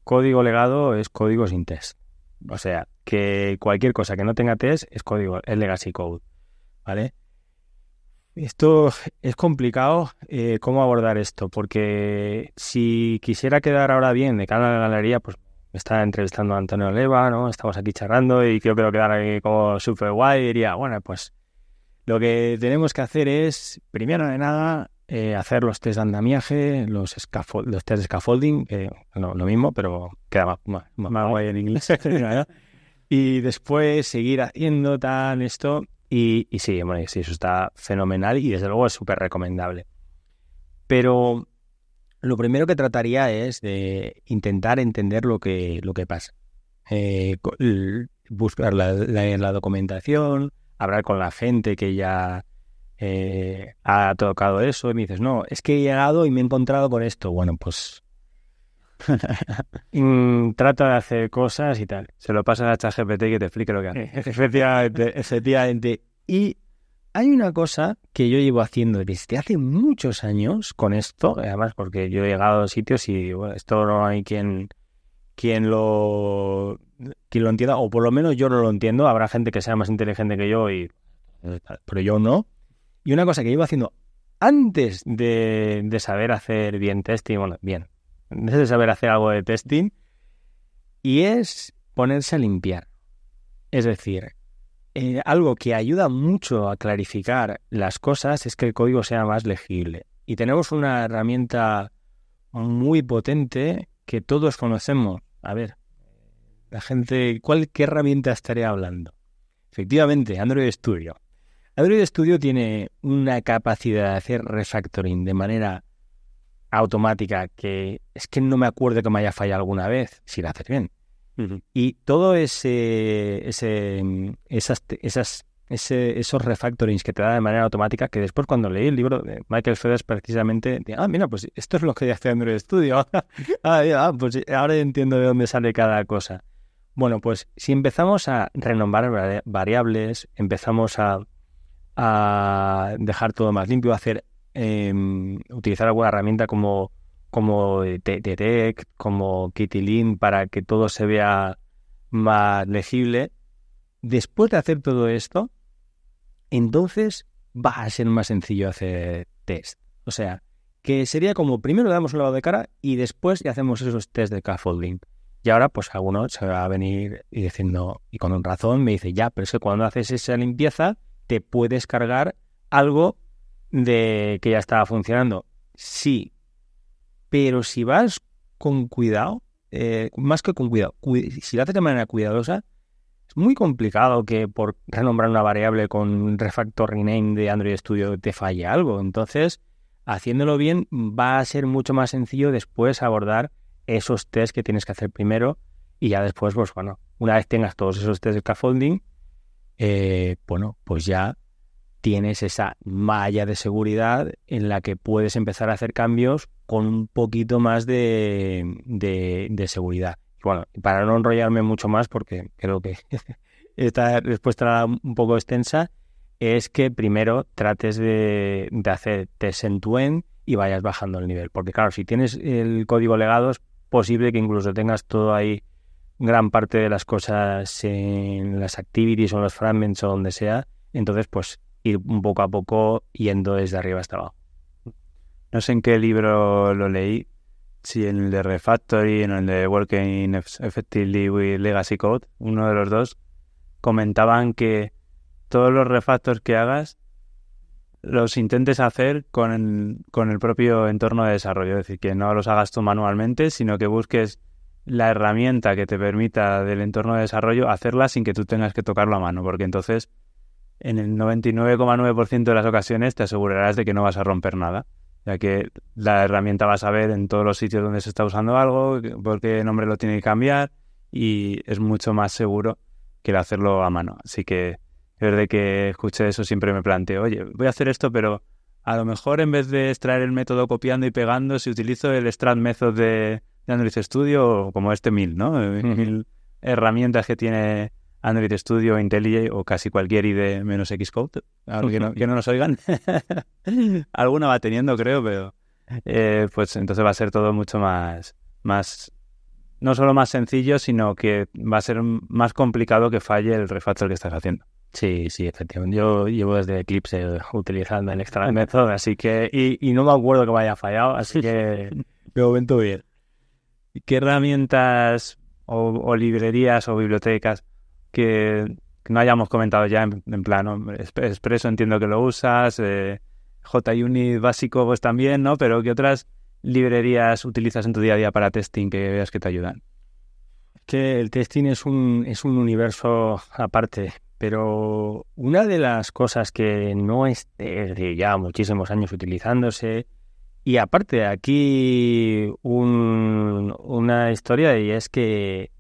código legado es código sin test. O sea, que cualquier cosa que no tenga test es código, es legacy code. ¿Vale? Esto es complicado, eh, cómo abordar esto, porque si quisiera quedar ahora bien de cara a la galería, pues me está entrevistando a Antonio Leva, ¿no? Estamos aquí charlando y quiero quedar aquí como súper guay. Diría, bueno, pues lo que tenemos que hacer es, primero de nada, eh, hacer los test de andamiaje, los, los test de scaffolding, lo mismo, pero queda más, guay en inglés. y después seguir haciendo tan esto. Y, sí, bueno, sí, eso está fenomenal y desde luego es súper recomendable. Pero lo primero que trataría es de intentar entender lo que, lo que pasa. Eh, buscar la, la documentación, hablar con la gente que ya eh, ha tocado eso y me dices, no, es que he llegado y me he encontrado con esto. Bueno, pues mm, trata de hacer cosas y tal. Se lo pasas a ChatGPT que te explique lo que hace. Eh. efectivamente, Y hay una cosa que yo llevo haciendo desde hace muchos años con esto, además porque yo he llegado a sitios y bueno, esto no hay quien, quien, lo, quien lo entienda, o por lo menos yo no lo entiendo. Habrá gente que sea más inteligente que yo, pero yo no. Y una cosa que iba haciendo antes de, saber hacer bien testing, bueno, bien, antes de saber hacer algo de testing, y es ponerse a limpiar. Es decir, eh, algo que ayuda mucho a clarificar las cosas es que el código sea más legible. Y tenemos una herramienta muy potente que todos conocemos. A ver, la gente, ¿cuál, ¿qué herramienta estaré hablando? Efectivamente, Android Studio. Android Studio tiene una capacidad de hacer refactoring de manera automática que es que no me acuerdo que me haya fallado alguna vez, si lo haces bien. Y todo ese, esas, ese, esos refactorings que te da de manera automática, que después cuando leí el libro de Michael Feders precisamente, ah, mira, pues esto es lo que hace Android Studio. Ah, ah, pues ahora entiendo de dónde sale cada cosa. Bueno, pues si empezamos a renombrar variables, empezamos a a dejar todo más limpio, hacer, em, utilizar alguna herramienta como, como Detect, e como Kitilin, para que todo se vea más legible. Después de hacer todo esto, entonces va a ser más sencillo hacer test. O sea, que sería como primero le damos un lado de cara y después ya hacemos esos test de scaffolding. Y ahora, pues alguno se va a venir y diciendo, y con razón me dice, ya, pero es que cuando haces esa limpieza, te puedes cargar algo de que ya estaba funcionando. Sí, pero si vas con cuidado, eh, más que con cuidado, si lo haces de manera cuidadosa, es muy complicado que por renombrar una variable con un refactor rename de Android Studio te falle algo. Entonces, haciéndolo bien va a ser mucho más sencillo después abordar esos test que tienes que hacer primero y ya después, pues bueno, una vez tengas todos esos tests de scaffolding, eh, bueno, pues ya tienes esa malla de seguridad en la que puedes empezar a hacer cambios con un poquito más de, seguridad. Bueno, para no enrollarme mucho más, porque creo que esta respuesta era un poco extensa, es que primero trates de, de hacer test en tu end y vayas bajando el nivel. Porque claro, si tienes el código legado, es posible que incluso tengas todo ahí gran parte de las cosas en las activities o los fragments o donde sea. Entonces, pues ir poco a poco yendo desde arriba hasta abajo. No sé en qué libro lo leí, si en el de Refactory, en el de Working Effectively with Legacy Code, uno de los dos, comentaban que todos los refactors que hagas los intentes hacer con con el propio entorno de desarrollo. Es decir, que no los hagas tú manualmente, sino que busques la herramienta que te permita del entorno de desarrollo hacerla sin que tú tengas que tocarlo a mano, porque entonces en el 99,9% de las ocasiones te asegurarás de que no vas a romper nada, ya que la herramienta va a saber en todos los sitios donde se está usando algo, por qué nombre lo tiene que cambiar y es mucho más seguro que el hacerlo a mano. Así que desde que escuché eso siempre me planteo, oye, voy a hacer esto, pero a lo mejor en vez de extraer el método copiando y pegando, si utilizo el Strat de, Android Studio como este mil, ¿no? Eh, mil herramientas que tiene Android Studio, IntelliJ o casi cualquier IDE menos Xcode, que no, que no nos oigan. Alguna va teniendo, creo, pero eh, pues entonces va a ser todo mucho más, más, no solo más sencillo, sino que va a ser más complicado que falle el refactor que estás haciendo. Sí, sí, efectivamente. Yo llevo desde Eclipse eh, utilizando en extra method, así que, y, no me acuerdo que vaya a fallado, así que lo vento bien. ¿Qué herramientas o, librerías o bibliotecas que, no hayamos comentado ya en, plano? Expreso entiendo que lo usas, eh, JUnit básico pues también, ¿no? Pero ¿qué otras librerías utilizas en tu día a día para testing que veas que te ayudan? que el testing es un, es un universo aparte, pero una de las cosas que no es ya muchísimos años utilizándose y aparte, aquí una historia y es que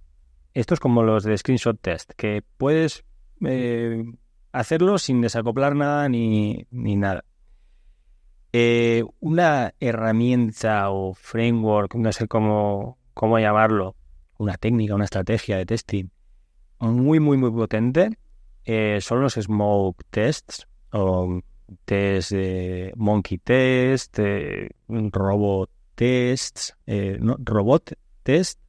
esto es como los de screenshot test, que puedes eh, hacerlo sin desacoplar nada ni, nada. Eh, una herramienta o framework, no sé cómo, cómo llamarlo, una técnica, una estrategia de testing muy, muy, muy potente eh, son los smoke tests o test de monkey test, eh, robot tests, eh, no, robot test,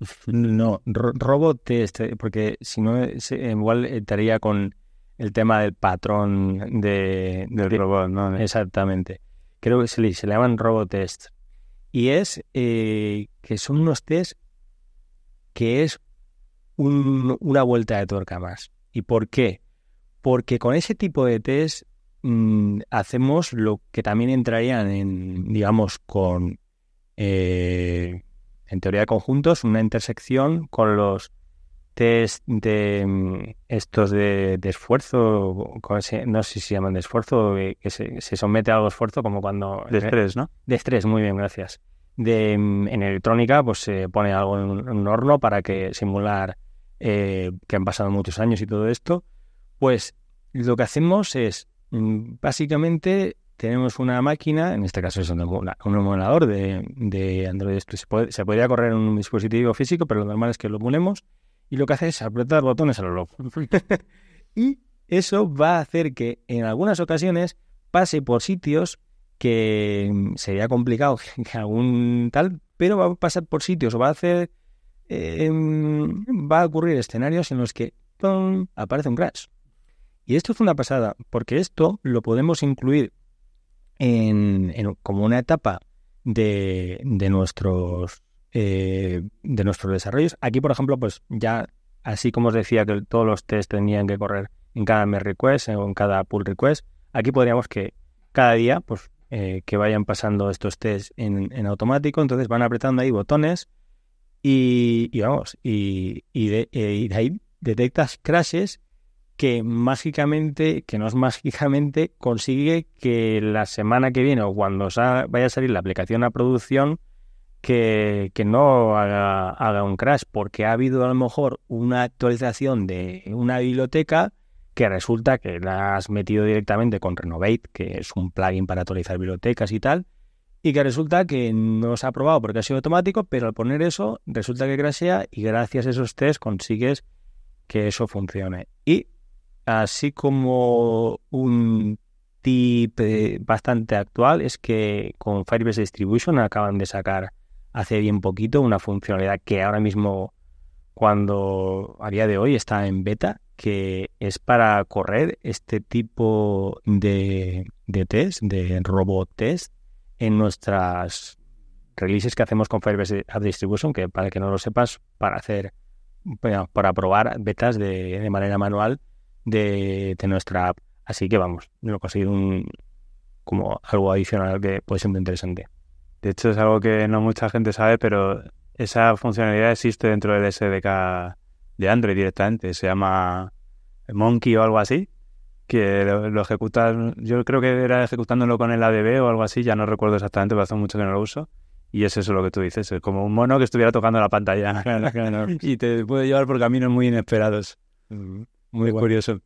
no, robot test, eh, porque si no, igual estaría con el tema del patrón de, del robot, Exactamente. Creo que se le, se llaman robot test, Y es que son unos test que es una vuelta de tuerca más. ¿Y por qué? Porque con ese tipo de test Mm, hacemos lo que también entrarían en, digamos, con, eh, en teoría de conjuntos, una intersección con los test de mm, estos de, esfuerzo, no sé si se llaman de esfuerzo, que se, somete a algo esfuerzo, como cuando... De estrés, ¿no? De estrés, muy bien, gracias. Mm, en electrónica, pues se pone algo en un, horno para que simular eh, que han pasado muchos años y todo esto. Pues lo que hacemos es Mm, básicamente tenemos una máquina, en este caso es un emulador de, Android. Se, podría correr en un dispositivo físico, pero lo normal es que lo emulemos. Y lo que hace es apretar botones a lo loco. y eso va a hacer que en algunas ocasiones pase por sitios que mm, sería complicado algún tal, pero va a pasar por sitios o va a hacer. Eh, mm, va a ocurrir escenarios en los que aparece un crash. Y esto es una pasada, porque esto lo podemos incluir en, como una etapa de, de nuestros eh, de nuestros desarrollos. Aquí, por ejemplo, pues ya así como os decía que todos los tests tenían que correr en cada merge request o en cada pull request, aquí podríamos que cada día, pues eh, que vayan pasando estos tests en, automático, entonces van apretando ahí botones y, vamos, y, eh, ahí detectas crashes que mágicamente, que no es mágicamente consigue que la semana que viene o cuando vaya a salir la aplicación a producción, que, no haga, haga, un crash, porque ha habido a lo mejor una actualización de una biblioteca que resulta que la has metido directamente con Renovate, que es un plugin para actualizar bibliotecas y tal, y que resulta que no se ha probado porque ha sido automático, pero al poner eso resulta que crashea y gracias a esos test consigues que eso funcione. Y así como un tip eh, bastante actual es que con Firebase Distribution acaban de sacar hace bien poquito una funcionalidad que ahora mismo, cuando a día de hoy está en beta, que es para correr este tipo de, test, de robot test, en nuestras releases que hacemos con Firebase App Distribution, que para que no lo sepas, para hacer, para probar betas de manera manual de, nuestra app. Así que vamos, lo he conseguido un, como algo adicional que puede ser muy interesante. De hecho, es algo que no mucha gente sabe, pero esa funcionalidad existe dentro del SDK de Android directamente. Se llama Monkey o algo así, que lo, ejecutas, yo creo que era ejecutándolo con el ADB o algo así, ya no recuerdo exactamente, pero hace mucho que no lo uso. Y es eso lo que tú dices, es como un mono que estuviera tocando la pantalla. y te puede llevar por caminos muy inesperados. Muy curioso.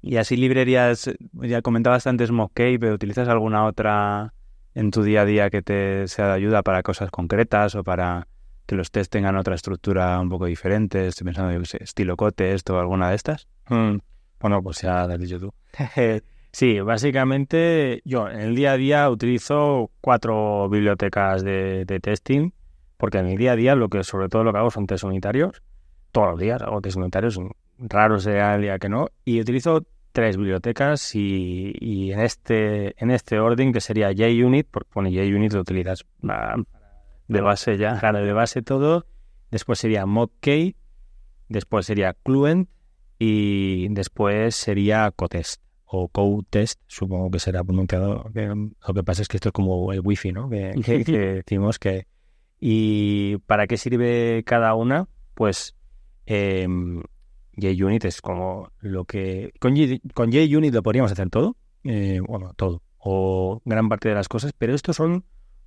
Y así librerías, ya comentaba antes Mockey, pero ¿utilizas alguna otra en tu día a día que te sea de ayuda para cosas concretas o para que los test tengan otra estructura un poco diferente? Estoy pensando, yo sé, estilo cote, esto o alguna de estas. Hmm, bueno, pues ya has dicho tú. sí, básicamente yo en el día a día utilizo cuatro bibliotecas de, testing, porque en el día a día lo que sobre todo lo que hago son test unitarios. Todos los días hago test unitarios, raro de el día que no. Y utilizo tres bibliotecas y, y en, este, en este orden que sería JUnit, porque pone JUnit lo utilizas de base ya, claro, de base todo. Después sería ModK, después sería Cluent y después sería Cotest o Cotest supongo que será pronunciado. lo que pasa es que esto es como el wifi, ¿no? Que, decimos que... ¿Y para qué sirve cada una? Pues em, JUnit es como lo que... Con, JUnit lo podríamos hacer todo, eh, bueno, todo, o gran parte de las cosas, pero estos son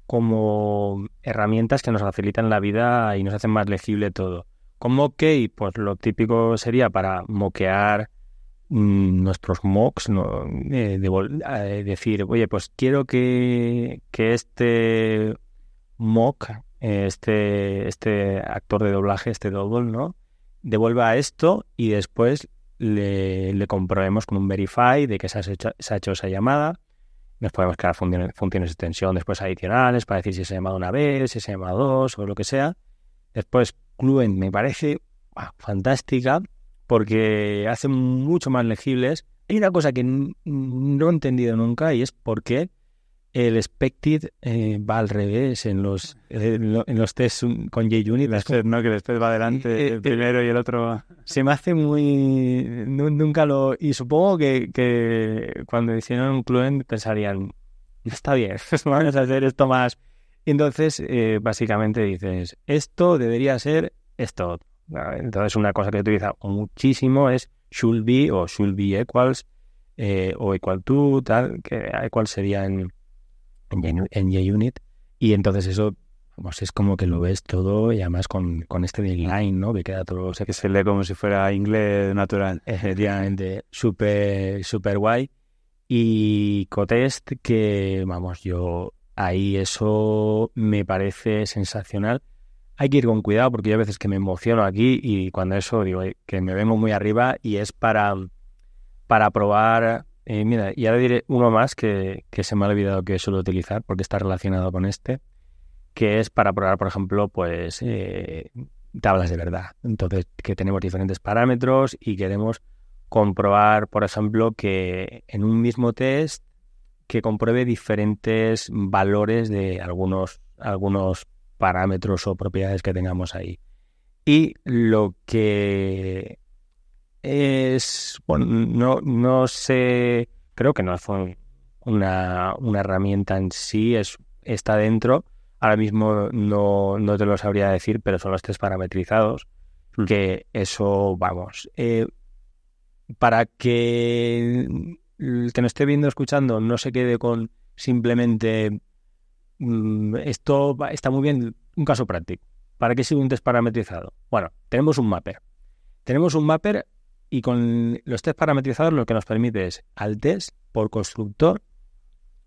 como herramientas que nos facilitan la vida y nos hacen más legible todo. como Mockey, pues lo típico sería para moquear mm, nuestros mocks, no, eh, eh, decir, oye, pues quiero que, que este mock, este, este actor de doblaje, este doble, ¿no? devuelva esto y después le, comprobemos con un verify de que se ha, hecho, se esa llamada. Nos podemos crear funciones, funciones de extensión después adicionales para decir si se ha llamado una vez, si se ha llamado dos o lo que sea. Después, Cluent me parece ah, fantástica porque hace mucho más legibles. Hay una cosa que no he entendido nunca y es por qué el expected eh, va al revés en los, en los tests con JUnit. ¿no? Que va adelante eh, el eh, primero y el otro Se me hace muy... Nunca lo... Y supongo que, cuando hicieron un Cluent pensarían, está bien, vamos a hacer esto más... Y entonces, básicamente dices, esto debería ser esto. Entonces, una cosa que utiliza muchísimo es should be o should be equals o equal to, tal, que equal sería en en JUnit. Y entonces eso es como que lo mm. ves todo y además con, con este deadline, ¿no? Que queda todo... O sea, que se lee como si fuera inglés natural. Efectivamente, súper, súper guay. Y Cotest, que vamos, yo ahí eso me parece sensacional. Hay que ir con cuidado porque yo a veces que me emociono aquí y cuando eso digo que me vengo muy arriba y es para, para probar eh, mira, y ahora diré uno más que, se me ha olvidado que suelo utilizar porque está relacionado con este, que es para probar, por ejemplo, pues eh, tablas de verdad. Entonces, que tenemos diferentes parámetros y queremos comprobar, por ejemplo, que en un mismo test que compruebe diferentes valores de algunos, algunos parámetros o propiedades que tengamos ahí. Y lo que es, bueno, no, no sé, creo que no es una, herramienta en sí, es, está dentro. Ahora mismo no, te lo sabría decir, pero son los test parametrizados, hmm. que eso, vamos, eh, para que el que nos esté viendo, escuchando, no se quede con simplemente mm, esto está muy bien, un caso práctico. ¿Para qué sirve un test parametrizado? Bueno, tenemos un mapper. Tenemos un mapper y con los test parametrizados lo que nos permite es al test por constructor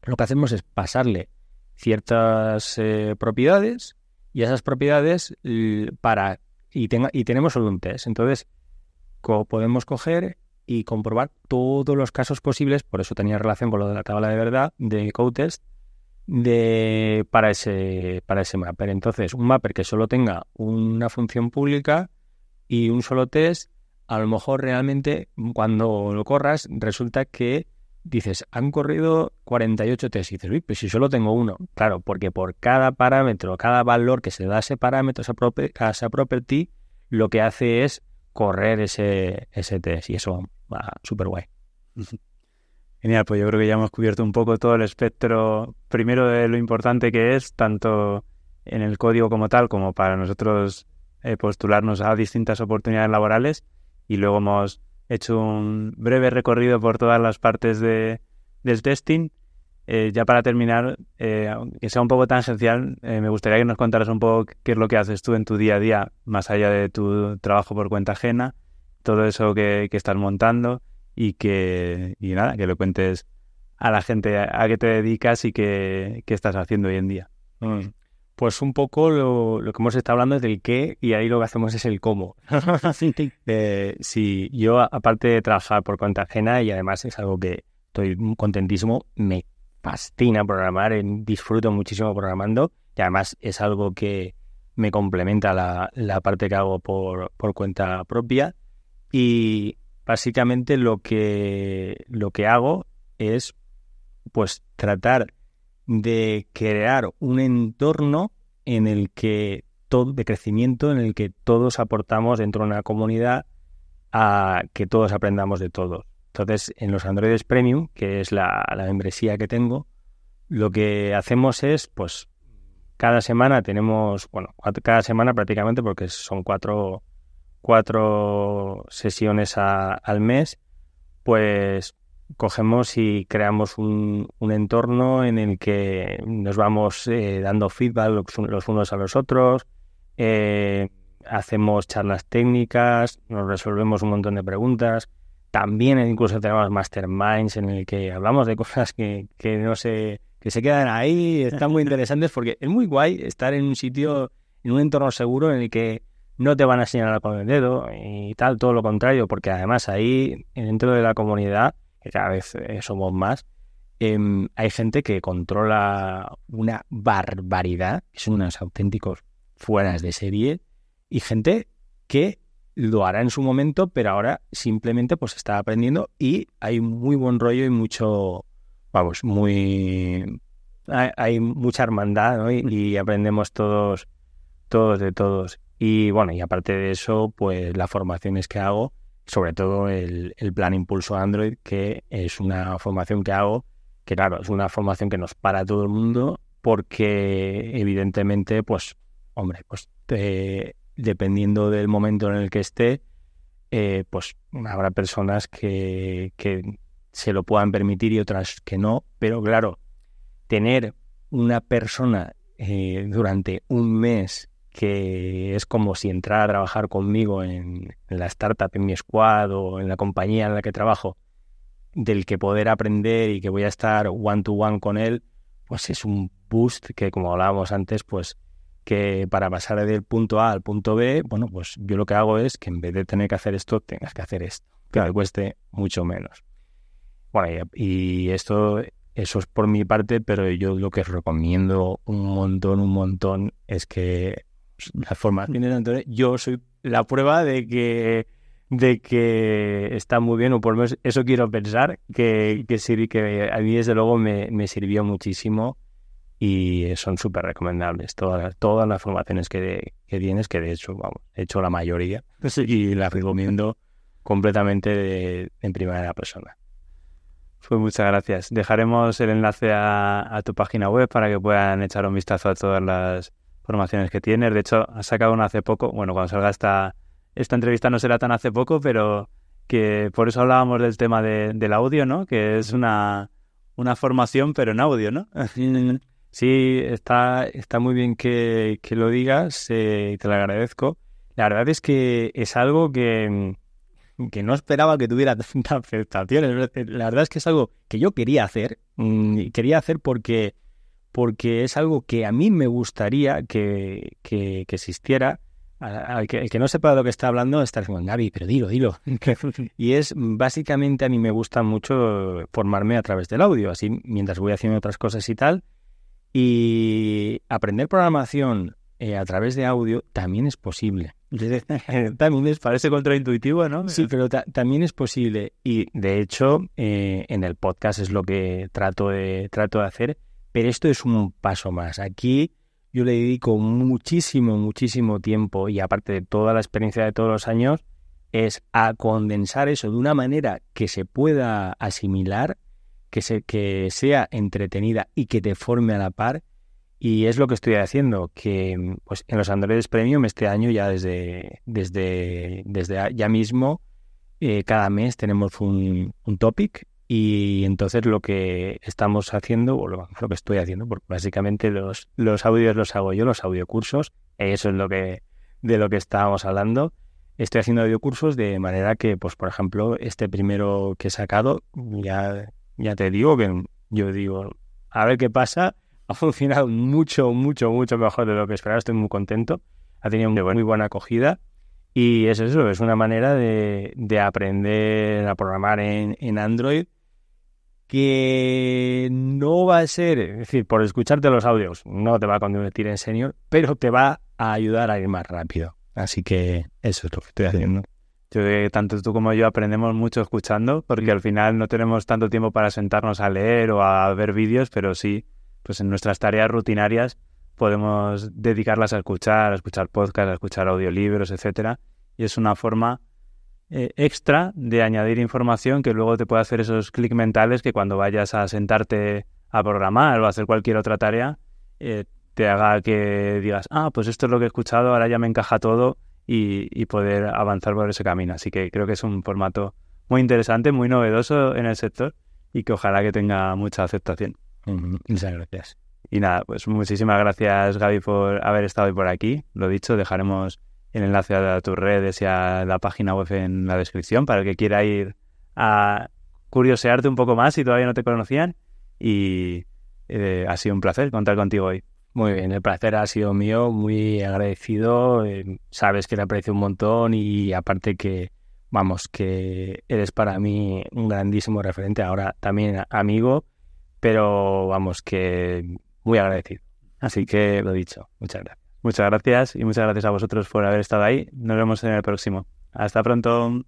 lo que hacemos es pasarle ciertas eh, propiedades y esas propiedades para y, tenga, y tenemos solo un test. Entonces podemos coger y comprobar todos los casos posibles, por eso tenía relación con lo de la tabla de verdad de test... de, para, ese, para ese mapper. Entonces, un mapper que solo tenga una función pública y un solo test a lo mejor realmente cuando lo corras resulta que dices, han corrido 48 test. Y dices, uy, pues si solo tengo uno. Claro, porque por cada parámetro, cada valor que se da a ese parámetro, a esa, property, lo que hace es correr ese, ese test. Y eso va súper guay. Genial, pues yo creo que ya hemos cubierto un poco todo el espectro, primero de lo importante que es, tanto en el código como tal, como para nosotros eh, postularnos a distintas oportunidades laborales y luego hemos hecho un breve recorrido por todas las partes de, del testing. Eh, ya para terminar, eh, sea un poco tangencial, eh, me gustaría que nos contaras un poco qué es lo que haces tú en tu día a día, más allá de tu trabajo por cuenta ajena, todo eso que, que estás montando y que y nada, que lo cuentes a la gente a, qué te dedicas y qué, estás haciendo hoy en día. Mm. Pues un poco lo, que hemos estado hablando es del qué y ahí lo que hacemos es el cómo. eh, sí, yo aparte de trabajar por cuenta ajena y además es algo que estoy contentísimo, me fascina programar, disfruto muchísimo programando y además es algo que me complementa la, parte que hago por, por, cuenta propia y básicamente lo que, lo que hago es pues tratar de crear un entorno en el que todo, de crecimiento en el que todos aportamos dentro de una comunidad a que todos aprendamos de todos. Entonces, en los Androides Premium, que es la, membresía que tengo, lo que hacemos es, pues, cada semana tenemos, bueno, cada semana prácticamente, porque son cuatro, sesiones al mes, pues cogemos y creamos un, un, entorno en el que nos vamos eh, dando feedback los, unos a los otros, eh, hacemos charlas técnicas, nos resolvemos un montón de preguntas. También incluso tenemos masterminds en el que hablamos de cosas que, que no se, que se quedan ahí, están muy interesantes porque es muy guay estar en un sitio, en un entorno seguro en el que no te van a señalar con el dedo y tal, todo lo contrario, porque además ahí dentro de la comunidad que cada vez eh, somos más, em, hay gente que controla una barbaridad, que son unos auténticos fueras de serie, y gente que lo hará en su momento, pero ahora simplemente pues está aprendiendo y hay muy buen rollo y mucho, vamos, muy... Hay, mucha hermandad y, y aprendemos todos, todos de todos. Y bueno, y aparte de eso, pues las formaciones que hago, sobre todo el, plan Impulso Android, que es una formación que hago, que claro, es una formación que nos para todo el mundo, porque evidentemente, pues, hombre, pues dependiendo del momento en el que esté, eh, pues habrá personas que, se lo puedan permitir y otras que no, pero claro, tener una persona eh, durante un mes que es como si entrara a trabajar conmigo en, la startup, en mi squad o en la compañía en la que trabajo, del que poder aprender y que voy a estar one to one con él, pues es un boost que, como hablábamos antes, pues que para pasar del punto A al punto B, bueno, pues yo lo que hago es que en vez de tener que hacer esto, tengas que hacer esto, que le cueste mucho menos. Bueno, y, y esto eso es por mi parte, pero yo lo que recomiendo un montón, un montón es que la yo soy la prueba de que, de que está muy bien, o por lo menos eso quiero pensar, que, que a mí desde luego me, sirvió muchísimo y son súper recomendables todas, todas las formaciones que, tienes, que de hecho, vamos, he hecho la mayoría pues y las recomiendo completamente en primera persona. Pues muchas gracias. Dejaremos el enlace a, tu página web para que puedan echar un vistazo a todas las, formaciones que tienes. De hecho, ha sacado una hace poco. Bueno, cuando salga esta, esta entrevista no será tan hace poco, pero que por eso hablábamos del tema de, del audio, ¿no? Que es una, una formación, pero en audio, ¿no? Sí, está, está muy bien que, lo digas eh, y te lo agradezco. La verdad es que es algo que, no esperaba que tuviera tanta afectaciones. La verdad es que es algo que yo quería hacer. Mm, y Quería hacer porque porque es algo que a mí me gustaría que, que, existiera. el que no sepa de lo que está hablando está diciendo, Gaby, pero dilo, dilo. y es básicamente a mí me gusta mucho formarme a través del audio, así mientras voy haciendo otras cosas y tal. Y aprender programación eh, a través de audio también es posible. también es, parece contraintuitivo, ¿no? Sí, pero también es posible. Y de hecho, eh, en el podcast es lo que trato de, trato de hacer pero esto es un paso más. Aquí yo le dedico muchísimo, muchísimo tiempo y aparte de toda la experiencia de todos los años, es a condensar eso de una manera que se pueda asimilar, que, se, que sea entretenida y que te forme a la par. Y es lo que estoy haciendo, que pues, en los Androides Premium este año ya desde, desde, desde ya mismo, eh, cada mes tenemos un, un topic y entonces lo que estamos haciendo, o lo, que estoy haciendo, porque básicamente los, los audios los hago yo, los audiocursos, eso es lo que, de lo que estábamos hablando. Estoy haciendo audiocursos de manera que, pues, por ejemplo, este primero que he sacado, ya, ya te digo que yo digo, a ver qué pasa. Ha funcionado mucho, mucho, mucho mejor de lo que esperaba. Estoy muy contento. Ha tenido una muy buena acogida. Y es eso, es una manera de, aprender a programar en, en Android que no va a ser, es decir, por escucharte los audios, no te va a convertir en senior, pero te va a ayudar a ir más rápido. Así que eso es lo que estoy haciendo. Yo creo que tanto tú como yo aprendemos mucho escuchando, porque al final no tenemos tanto tiempo para sentarnos a leer o a ver vídeos, pero sí, pues en nuestras tareas rutinarias podemos dedicarlas a escuchar, a escuchar podcasts, a escuchar audiolibros, etcétera. Y es una forma eh, extra de añadir información que luego te puede hacer esos clics mentales que cuando vayas a sentarte a programar o a hacer cualquier otra tarea, eh, te haga que digas, ah, pues esto es lo que he escuchado, ahora ya me encaja todo y, poder avanzar por ese camino. Así que creo que es un formato muy interesante, muy novedoso en el sector y que ojalá que tenga mucha aceptación. Muchas gracias. Y nada, pues muchísimas gracias Gaby por haber estado hoy por aquí. Lo dicho, dejaremos el enlace a tus redes y a la página web en la descripción para el que quiera ir a curiosearte un poco más si todavía no te conocían. Y eh, ha sido un placer contar contigo hoy. Muy bien, el placer ha sido mío, muy agradecido. Eh, sabes que le aprecio un montón y aparte que, vamos, que eres para mí un grandísimo referente, ahora también amigo, pero vamos, que muy agradecido. Así que lo dicho, muchas gracias. Muchas gracias y muchas gracias a vosotros por haber estado ahí. Nos vemos en el próximo. Hasta pronto.